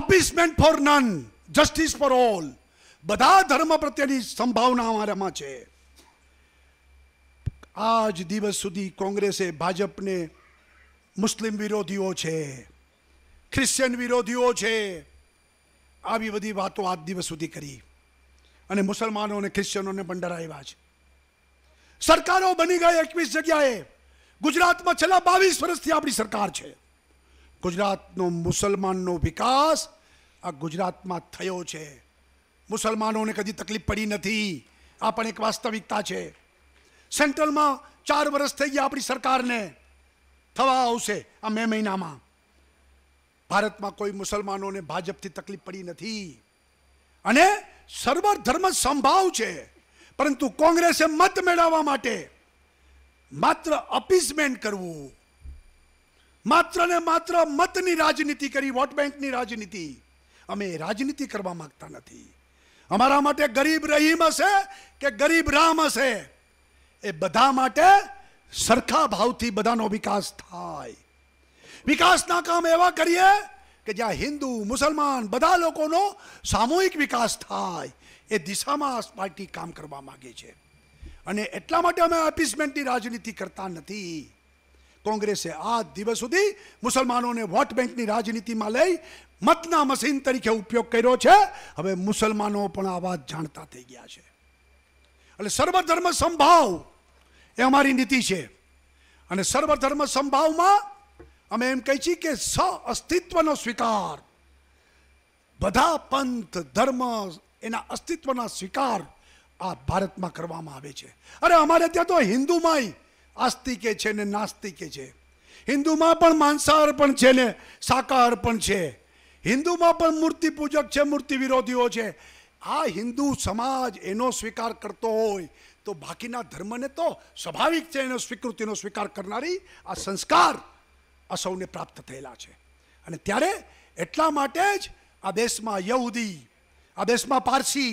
appeasement for none justice for all બધા ધર્મ પ્રત્યેની સંભાવના અમારામાં છે આજ દિવસ સુધી કોંગ્રેસે ભાજપને મુસ્લિમ વિરોધીઓ છે ખ્રિશ્ચન વિરોધીઓ છે આવી બધી વાતો આજ દિવસ સુધી કરી અને મુસલમાનો અને ખ્રિશ્ચનોને પણ ડરાવ્યા છે સરકારો બની ગઈ એકવીસ જગ્યાએ ગુજરાતમાં છેલ્લા બાવીસ વર્ષથી આપણી સરકાર છે ગુજરાતનો મુસલમાનનો વિકાસ આ ગુજરાતમાં થયો છે મુસલમાનોને કદી તકલીફ પડી નથી આ પણ એક વાસ્તવિકતા છે સેન્ટ્રલમાં ચાર વર્ષ થઈ ગયા આપણી સરકારને થવા આવશે આ મે મહિનામાં ભારતમાં કોઈ મુસલમાનોને ભાજપથી તકલીફ પડી નથી અને સર્વ ધર્મ સંભાવ છે પરંતુ કોંગ્રેસે મત મેળવવા માટે માત્ર અપીસમેન્ટ કરવું માત્ર ને માત્ર મતની રાજનીતિ કરી વોટ બેંકની રાજનીતિ અમે રાજનીતિ કરવા માંગતા નથી અમારા માટે ગરીબ રહીમ હશે કે ગરીબ રામ હશે એ બધા માટે સરખા ભાવથી બધાનો વિકાસ થાય વિકાસના કામ એવા કરીએ કે જ્યાં હિન્દુ મુસલમાન બધા લોકોનો સામૂહિક વિકાસ થાય એ દિશામાં આ પાર્ટી કામ કરવા માગે છે અને એટલા માટે અમે એપીસમેન્ટની રાજનીતિ કરતા નથી કોંગ્રેસે આ દિવસ સુધી મુસલમાનોને વોટ બેંકની રાજનીતિમાં લઈ મતના મશીન તરીકે ઉપયોગ કર્યો છે હવે મુસલમાનો પણ આ વાત જાણતા થઈ ગયા છે એટલે સર્વધર્મ સંભાવ એ અમારી નીતિ છે અને સર્વધર્મ સંભાવમાં અમે એમ કહી છીએ કે સ અસ્તિત્વનો સ્વીકાર બધા પંથ ધર્મ એના અસ્તિત્વના સ્વીકાર આ ભારતમાં કરવામાં આવે છે અરે અમારે ત્યાં તો હિન્દુમાંય આસ્તિકે છે ને નાસ્તિકે છે હિન્દુમાં પણ માંસાહાર પણ છે ને શાકાહાર પણ છે હિન્દુમાં પણ મૂર્તિ પૂજક છે મૂર્તિ વિરોધીઓ છે આ હિન્દુ સમાજ એનો સ્વીકાર કરતો હોય તો બાકીના ધર્મને તો સ્વાભાવિક છે એનો સ્વીકૃતિનો સ્વીકાર કરનારી આ સંસ્કાર આ સૌને પ્રાપ્ત થયેલા છે અને ત્યારે એટલા માટે જ આ દેશમાં યહૂદી આ દેશમાં પારસી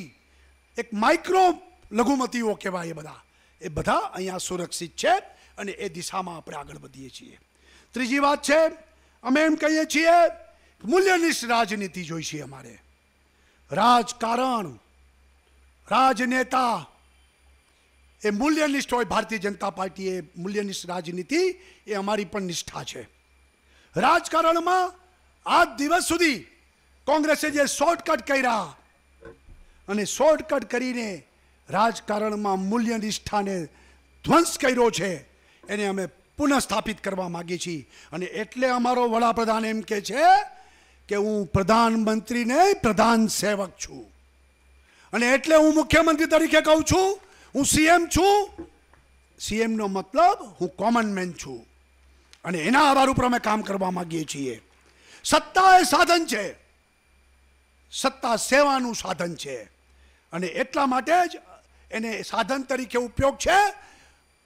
એક માઇક્રો લઘુમતીઓ કહેવાય એ બધા એ બધા અહીંયા સુરક્ષિત છે અને એ દિશામાં આપણે આગળ વધીએ છીએ ત્રીજી વાત છે અમે એમ કહીએ છીએ મૂલ્યનિષ્ઠ રાજનીતિ જોઈ છીએ અમારે રાજકારણ રાજનેતા એ મૂલ્યનિષ્ઠ હોય ભારતીય જનતા પાર્ટીએ એ મૂલ્યનિષ્ઠ રાજનીતિ એ અમારી પણ નિષ્ઠા છે રાજકારણમાં આજ દિવસ સુધી કોંગ્રેસે જે શોર્ટકટ કર્યા અને શોર્ટકટ કરીને રાજકારણમાં મૂલ્ય નિષ્ઠાને ધ્વંસ કર્યો છે એને અમે પુનઃસ્થાપિત કરવા માગીએ છીએ અને એટલે અમારો વડાપ્રધાન એમ કે છે કે હું પ્રધાનમંત્રીને પ્રધાન સેવક છું અને એટલે હું મુખ્યમંત્રી તરીકે કહું છું હું સીએમ છું સીએમનો મતલબ હું કોમન મેન છું અને એના આધાર ઉપર અમે કામ કરવા માગીએ છીએ સત્તા એ સાધન છે સત્તા સેવાનું સાધન છે અને એટલા માટે જ એને સાધન તરીકે ઉપયોગ છે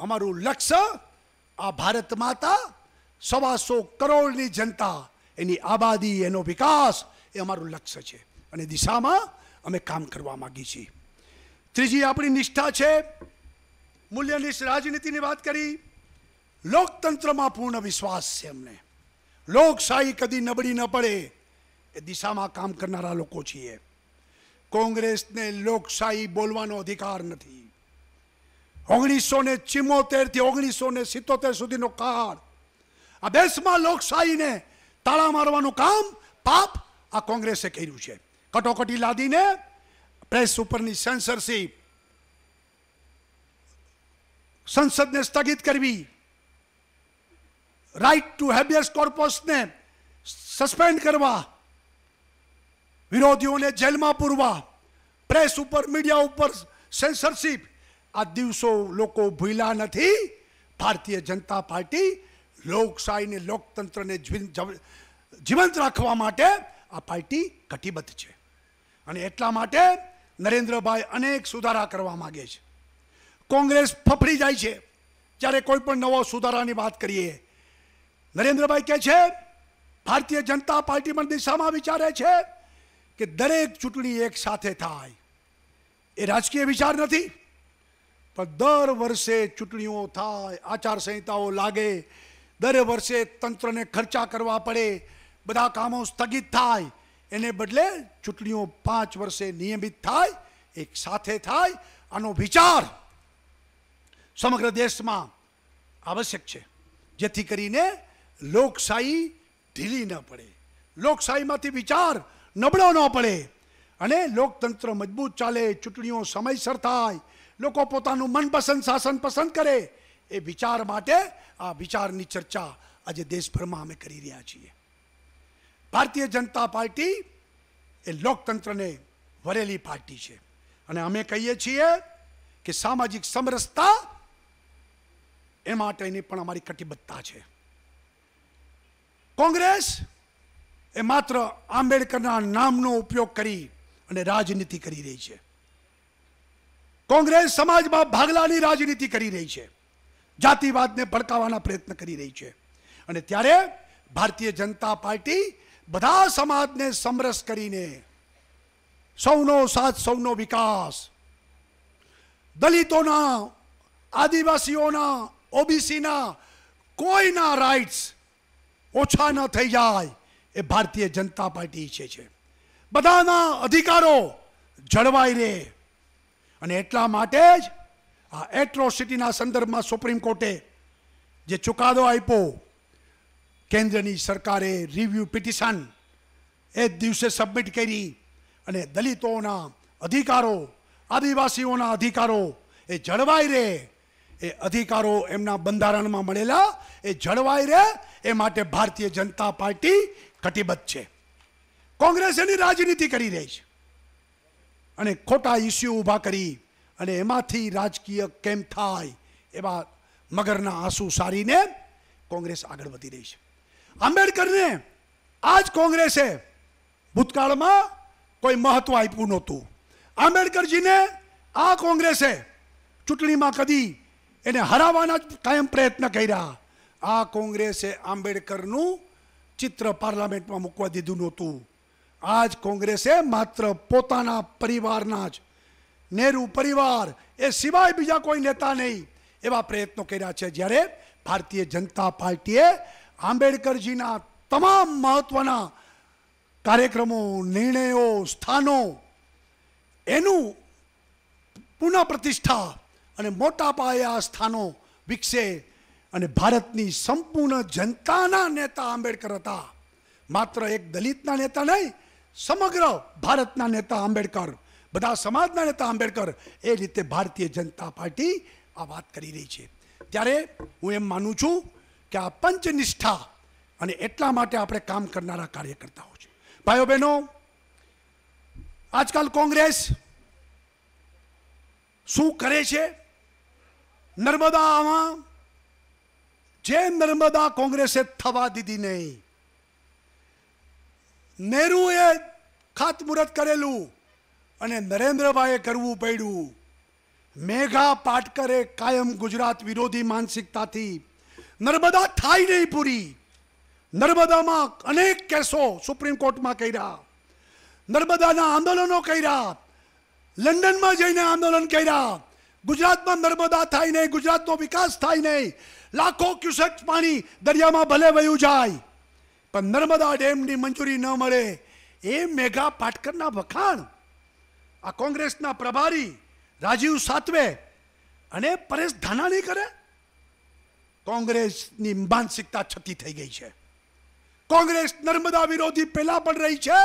અમારું લક્ષ્ય આ ભારત માતા સવાસો કરોડની જનતા એની આબાદી એનો વિકાસ એ અમારું લક્ષ્ય છે અને દિશામાં અમે કામ કરવા માગીએ છીએ ત્રીજી આપણી નિષ્ઠા છે મૂલ્યનિષ્ઠ રાજનીતિની વાત કરી લોકતંત્રમાં પૂર્ણ વિશ્વાસ છે અમને લોકશાહી કદી નબળી ન પડે એ દિશામાં કામ કરનારા લોકો છીએ કોંગ્રેસને લોકશાહી બોલવાનો અધિકાર નથી ઓગણીસો ને ચિમોતેરથી ઓગણીસો ને સિત્તોતેર સુધીનો કાળ આ દેશમાં લોકશાહીને તાળા મારવાનું કામ પાપ આ કોંગ્રેસે કર્યું છે કટોકટી લાદીને પ્રેસ ઉપરની સેન્સરશીપ સંસદને સ્થગિત કરવી રાઈટ ટુ હેબિયસ કોર્પોસને સસ્પેન્ડ કરવા વિરોધીઓને જેલમાં પૂરવા પ્રેસ ઉપર મીડિયા ઉપર સેન્સરશીપ આ દિવસો લોકો ભૂલ્યા નથી ભારતીય જનતા પાર્ટી લોકશાહીને લોકતંત્રને જીવંત રાખવા માટે આ પાર્ટી કટિબદ્ધ છે અને એટલા માટે નરેન્દ્રભાઈ અનેક સુધારા કરવા માગે છે કોંગ્રેસ ફફડી જાય છે જ્યારે કોઈ પણ નવો સુધારાની વાત કરીએ નરેન્દ્રભાઈ કહે છે ભારતીય જનતા પાર્ટી પણ દિશામાં વિચારે છે કે દરેક ચૂંટણી એક સાથે થાય એ રાજકીય વિચાર નથી પણ દર વર્ષે ચૂંટણીઓ થાય આચારસંહિતાઓ લાગે દર વર્ષે તંત્રને ખર્ચા કરવા પડે બધા કામો સ્થગિત થાય એને બદલે ચૂંટણીઓ પાંચ વર્ષે નિયમિત થાય એક સાથે થાય આનો વિચાર સમગ્ર દેશમાં આવશ્યક છે જેથી કરીને લોકશાહી ઢીલી ન પડે લોકશાહીમાંથી વિચાર નબળો ન પડે અને લોકતંત્ર મજબૂત ચાલે ચૂંટણીઓ સમયસર થાય લોકો પોતાનું મનપસંદ શાસન પસંદ કરે એ વિચાર માટે આ વિચારની ચર્ચા આજે દેશભરમાં અમે કરી રહ્યા છીએ ભારતીય જનતા પાર્ટી એ લોકતંત્રને વરેલી પાર્ટી છે અને અમે કહીએ છીએ કે સામાજિક સમરસતા એ માટેની પણ અમારી કટિબદ્ધતા છે કોંગ્રેસ એ માત્ર આંબેડકરના નામનો ઉપયોગ કરી અને રાજનીતિ કરી રહી છે કોંગ્રેસ સમાજમાં ભાગલાની રાજનીતિ કરી રહી છે જાતિવાદને ભડકાવવાના પ્રયત્ન કરી રહી છે અને ત્યારે ભારતીય જનતા પાર્ટી બધા સમાજને સમરસ કરીને સૌનો સાથ સૌનો વિકાસ દલિતોના આદિવાસીઓના ઓબીસીના કોઈના રાઇટ્સ ઓછા ન થઈ જાય એ ભારતીય જનતા પાર્ટી ઈચ્છે છે બધાના અધિકારો જળવાઈ રહે અને એટલા માટે જ આ એટ્રોસિટીના સંદર્ભમાં સુપ્રીમ કોર્ટે જે ચુકાદો આપ્યો કેન્દ્રની સરકારે રિવ્યૂ પિટિશન એ દિવસે સબમિટ કરી અને દલિતોના અધિકારો આદિવાસીઓના અધિકારો એ જળવાઈ રહે એ અધિકારો એમના બંધારણમાં મળેલા એ જળવાઈ રહે એ માટે ભારતીય જનતા પાર્ટી કટિબદ્ધ છે કોંગ્રેસ એની રાજનીતિ કરી રહી છે અને ખોટા ઇસ્યુ ઊભા કરી અને એમાંથી રાજકીય કેમ થાય એવા મગરના આંસુ સારીને કોંગ્રેસ આગળ વધી રહી છે આંબેડકરને આ જ કોંગ્રેસે ભૂતકાળમાં કોઈ મહત્વ આપ્યું નહોતું આંબેડકરજીને આ કોંગ્રેસે ચૂંટણીમાં કદી એને હરાવવાના જ કાયમ પ્રયત્ન કર્યા આ કોંગ્રેસે આંબેડકરનું ચિત્ર પાર્લામેન્ટમાં મૂકવા દીધું નહોતું આજ કોંગ્રેસે માત્ર પોતાના પરિવારના જ નેહરુ પરિવાર એ સિવાય બીજા કોઈ નેતા નહીં એવા પ્રયત્નો કર્યા છે જ્યારે ભારતીય જનતા પાર્ટીએ આંબેડકરજીના તમામ મહત્ત્વના કાર્યક્રમો નિર્ણયો સ્થાનો એનું પુનઃ પ્રતિષ્ઠા અને મોટા પાયે સ્થાનો વિકસે અને ભારતની સંપૂર્ણ જનતાના નેતા આંબેડકર હતા માત્ર એક દલિતના નેતા નહીં સમગ્ર ભારતના નેતા આંબેડકર બધા સમાજના નેતા આંબેડકર એ રીતે ભારતીય જનતા પાર્ટી આ વાત કરી રહી છે ત્યારે હું એમ માનું છું કે આ પંચનિષ્ઠા અને એટલા માટે આપણે કામ કરનારા કાર્યકર્તાઓ છે ભાઈઓ બહેનો આજકાલ કોંગ્રેસ શું કરે છે નર્મદામાં જે નર્મદા કોંગ્રેસે થવા દીધી નહીં નહેરુએ ખાતમુહૂર્ત કરેલું અને નરેન્દ્રભાઈએ કરવું પડ્યું મેઘા પાટકરે કાયમ ગુજરાત વિરોધી માનસિકતાથી નર્મદા થાય નહીં પૂરી નર્મદામાં અનેક કેસો સુપ્રીમ કોર્ટમાં કર્યા નર્મદાના આંદોલનો કર્યા લંડનમાં જઈને આંદોલન કર્યા ગુજરાતમાં નર્મદા થાય નહીં ગુજરાતનો વિકાસ થાય નહીં લાખો ક્યુસેક પાણી દરિયામાં ભલે વયું જાય પણ નર્મદા ડેમની મંજૂરી ન મળે એ મેઘા પાટકરના વખાણ આ કોંગ્રેસના પ્રભારી રાજીવ સાત્વે અને પરેશ ધાનાણી કરે કોંગ્રેસની માનસિકતા છતી થઈ ગઈ છે કોંગ્રેસ નર્મદા વિરોધી પહેલાં પણ રહી છે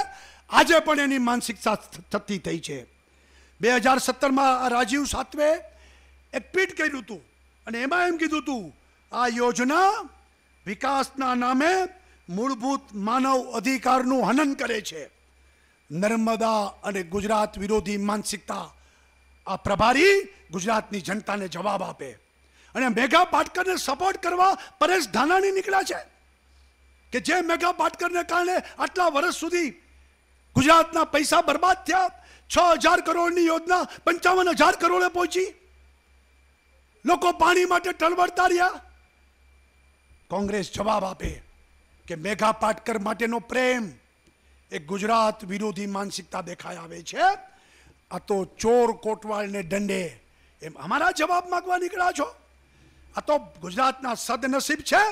આજે પણ એની માનસિકતા થતી થઈ છે બે હજાર સત્તરમાં રાજીવ સાતવે એક ટ્વીટ કર્યું હતું અને એમાં એમ કીધું હતું આ યોજના વિકાસના નામે મૂળભૂત માનવ અધિકારનું હનન કરે છે નર્મદા અને ગુજરાત વિરોધી માનસિકતા આ પ્રભારી ગુજરાતની જનતાને જવાબ આપે અને મેઘા પાટકરને સપોર્ટ કરવા પરેશ ધાનાણી નીકળ્યા છે કે જે મેઘા પાટકરને કારણે આટલા વર્ષ સુધી ગુજરાતના પૈસા બરબાદ થયા છ હજાર કરોડની યોજના પંચાવન હજાર કરોડે પહોંચી લોકો પાણી માટે ટળવડતા રહ્યા કોંગ્રેસ જવાબ આપે કે મેઘા પાટકર માટેનો પ્રેમ એ ગુજરાત વિરોધી માનસિકતા દેખાઈ આવે છે આ તો ચોર કોટવાળને દંડે એમ અમારા જવાબ માગવા નીકળ્યા છો આ તો ગુજરાતના સદનસીબ છે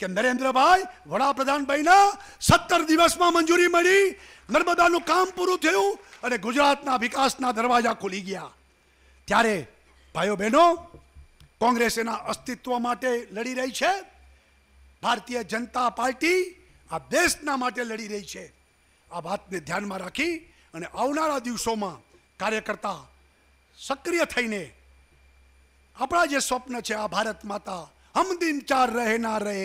કે નરેન્દ્રભાઈ વડાપ્રધાન બન્યા સત્તર દિવસમાં મંજૂરી મળી નર્મદાનું કામ પૂરું થયું અને ગુજરાતના વિકાસના દરવાજા ખુલી ગયા ત્યારે ભાઈઓ બહેનો કોંગ્રેસ એના અસ્તિત્વ માટે લડી રહી છે ભારતીય જનતા પાર્ટી આ દેશના માટે લડી રહી છે આ વાતને ધ્યાનમાં રાખી અને આવનારા દિવસોમાં કાર્યકર્તા સક્રિય થઈને આપણા જે સ્વપ્ન છે આ ભારત માતા હમ દિન ચાર રહે ના રહે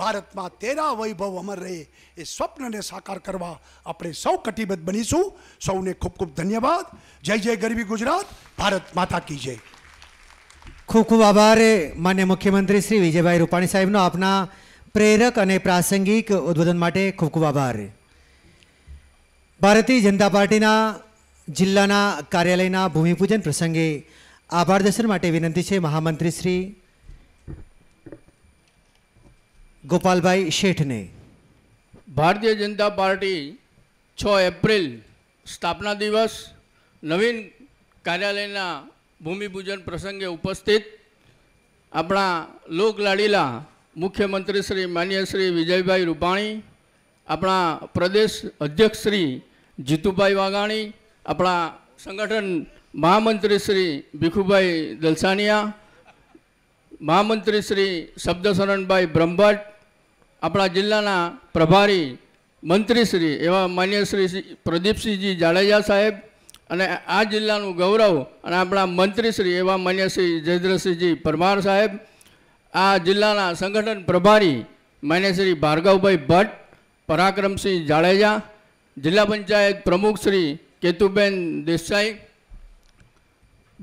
ભારતમાં તેરા વૈભવ અમર રહે એ સ્વપ્નને સાકાર કરવા આપણે સૌ કટિબદ્ધ બનીશું સૌને ખૂબ ખૂબ ધન્યવાદ જય જય ગરવી ગુજરાત ભારત માતા કી જય ખૂબ ખૂબ આભાર માન્ય મુખ્યમંત્રી શ્રી વિજયભાઈ રૂપાણી સાહેબનો આપના પ્રેરક અને પ્રાસંગિક ઉદ્બોધન માટે ખૂબ ખૂબ આભાર ભારતીય જનતા પાર્ટીના જિલ્લાના કાર્યાલયના ભૂમિપૂજન પ્રસંગે આભાર દર્શન માટે વિનંતી છે મહામંત્રી શ્રી ગોપાલભાઈ શેઠને ભારતીય જનતા પાર્ટી છ એપ્રિલ સ્થાપના દિવસ નવીન કાર્યાલયના ભૂમિપૂજન પ્રસંગે ઉપસ્થિત આપણા લોક લાડીલા મુખ્યમંત્રી શ્રી માન્ય શ્રી વિજયભાઈ રૂપાણી આપણા પ્રદેશ અધ્યક્ષ શ્રી જીતુભાઈ વાઘાણી આપણા સંગઠન મહામંત્રી શ્રી ભીખુભાઈ દલસાનિયા મહામંત્રી શ્રી શબ્દશરણભાઈ બ્રહ્મભટ્ટ આપણા જિલ્લાના પ્રભારી મંત્રી શ્રી એવા માન્ય શ્રી પ્રદીપસિંહજી જાડેજા સાહેબ અને આ જિલ્લાનું ગૌરવ અને આપણા મંત્રી શ્રી એવા માન્ય શ્રી જયદ્રસિંહજી પરમાર સાહેબ આ જિલ્લાના સંગઠન પ્રભારી માન્યશ્રી ભાર્ગવભાઈ ભટ્ટ પરાક્રમસિંહ જાડેજા જિલ્લા પંચાયત પ્રમુખ શ્રી કેતુબેન દેસાઈ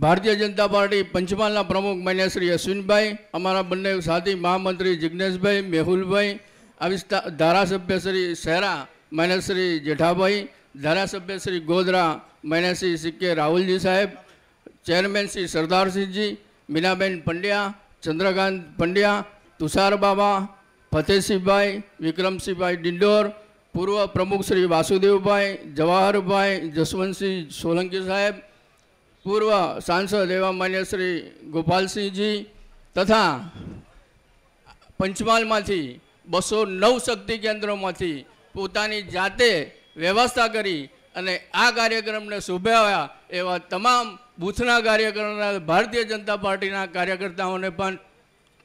ભારતીય જનતા પાર્ટી પંચમહાલના પ્રમુખ માન્ય શ્રી અશ્વિનભાઈ અમારા બંને સાથી મહામંત્રી જિજ્ઞેશભાઈ મેહુલભાઈ આ વિસ્તાર ધારાસભ્ય શ્રી શહેરા માન્ય શ્રી જેઠાભાઈ ધારાસભ્ય શ્રી ગોધરા માન્ય શ્રી સી રાહુલજી સાહેબ ચેરમેન શ્રી સરદારસિંહજી મીનાબેન પંડ્યા ચંદ્રકાંત પંડ્યા તુષાર બાબા ફતેહસિંહભાઈ વિક્રમસિંહભાઈ ડિંડોર પૂર્વ પ્રમુખ શ્રી વાસુદેવભાઈ જવાહરભાઈ જસવંતસિંહ સોલંકી સાહેબ પૂર્વ સાંસદ એવા માન્ય શ્રી ગોપાલસિંહજી તથા પંચમહાલમાંથી બસો નવ શક્તિ કેન્દ્રોમાંથી પોતાની જાતે વ્યવસ્થા કરી અને આ કાર્યક્રમને શોભાવ્યા એવા તમામ બૂથના કાર્ય ભારતીય જનતા પાર્ટીના કાર્યકર્તાઓને પણ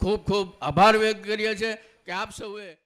ખૂબ ખૂબ આભાર વ્યક્ત કરીએ છીએ કે આપ સૌએ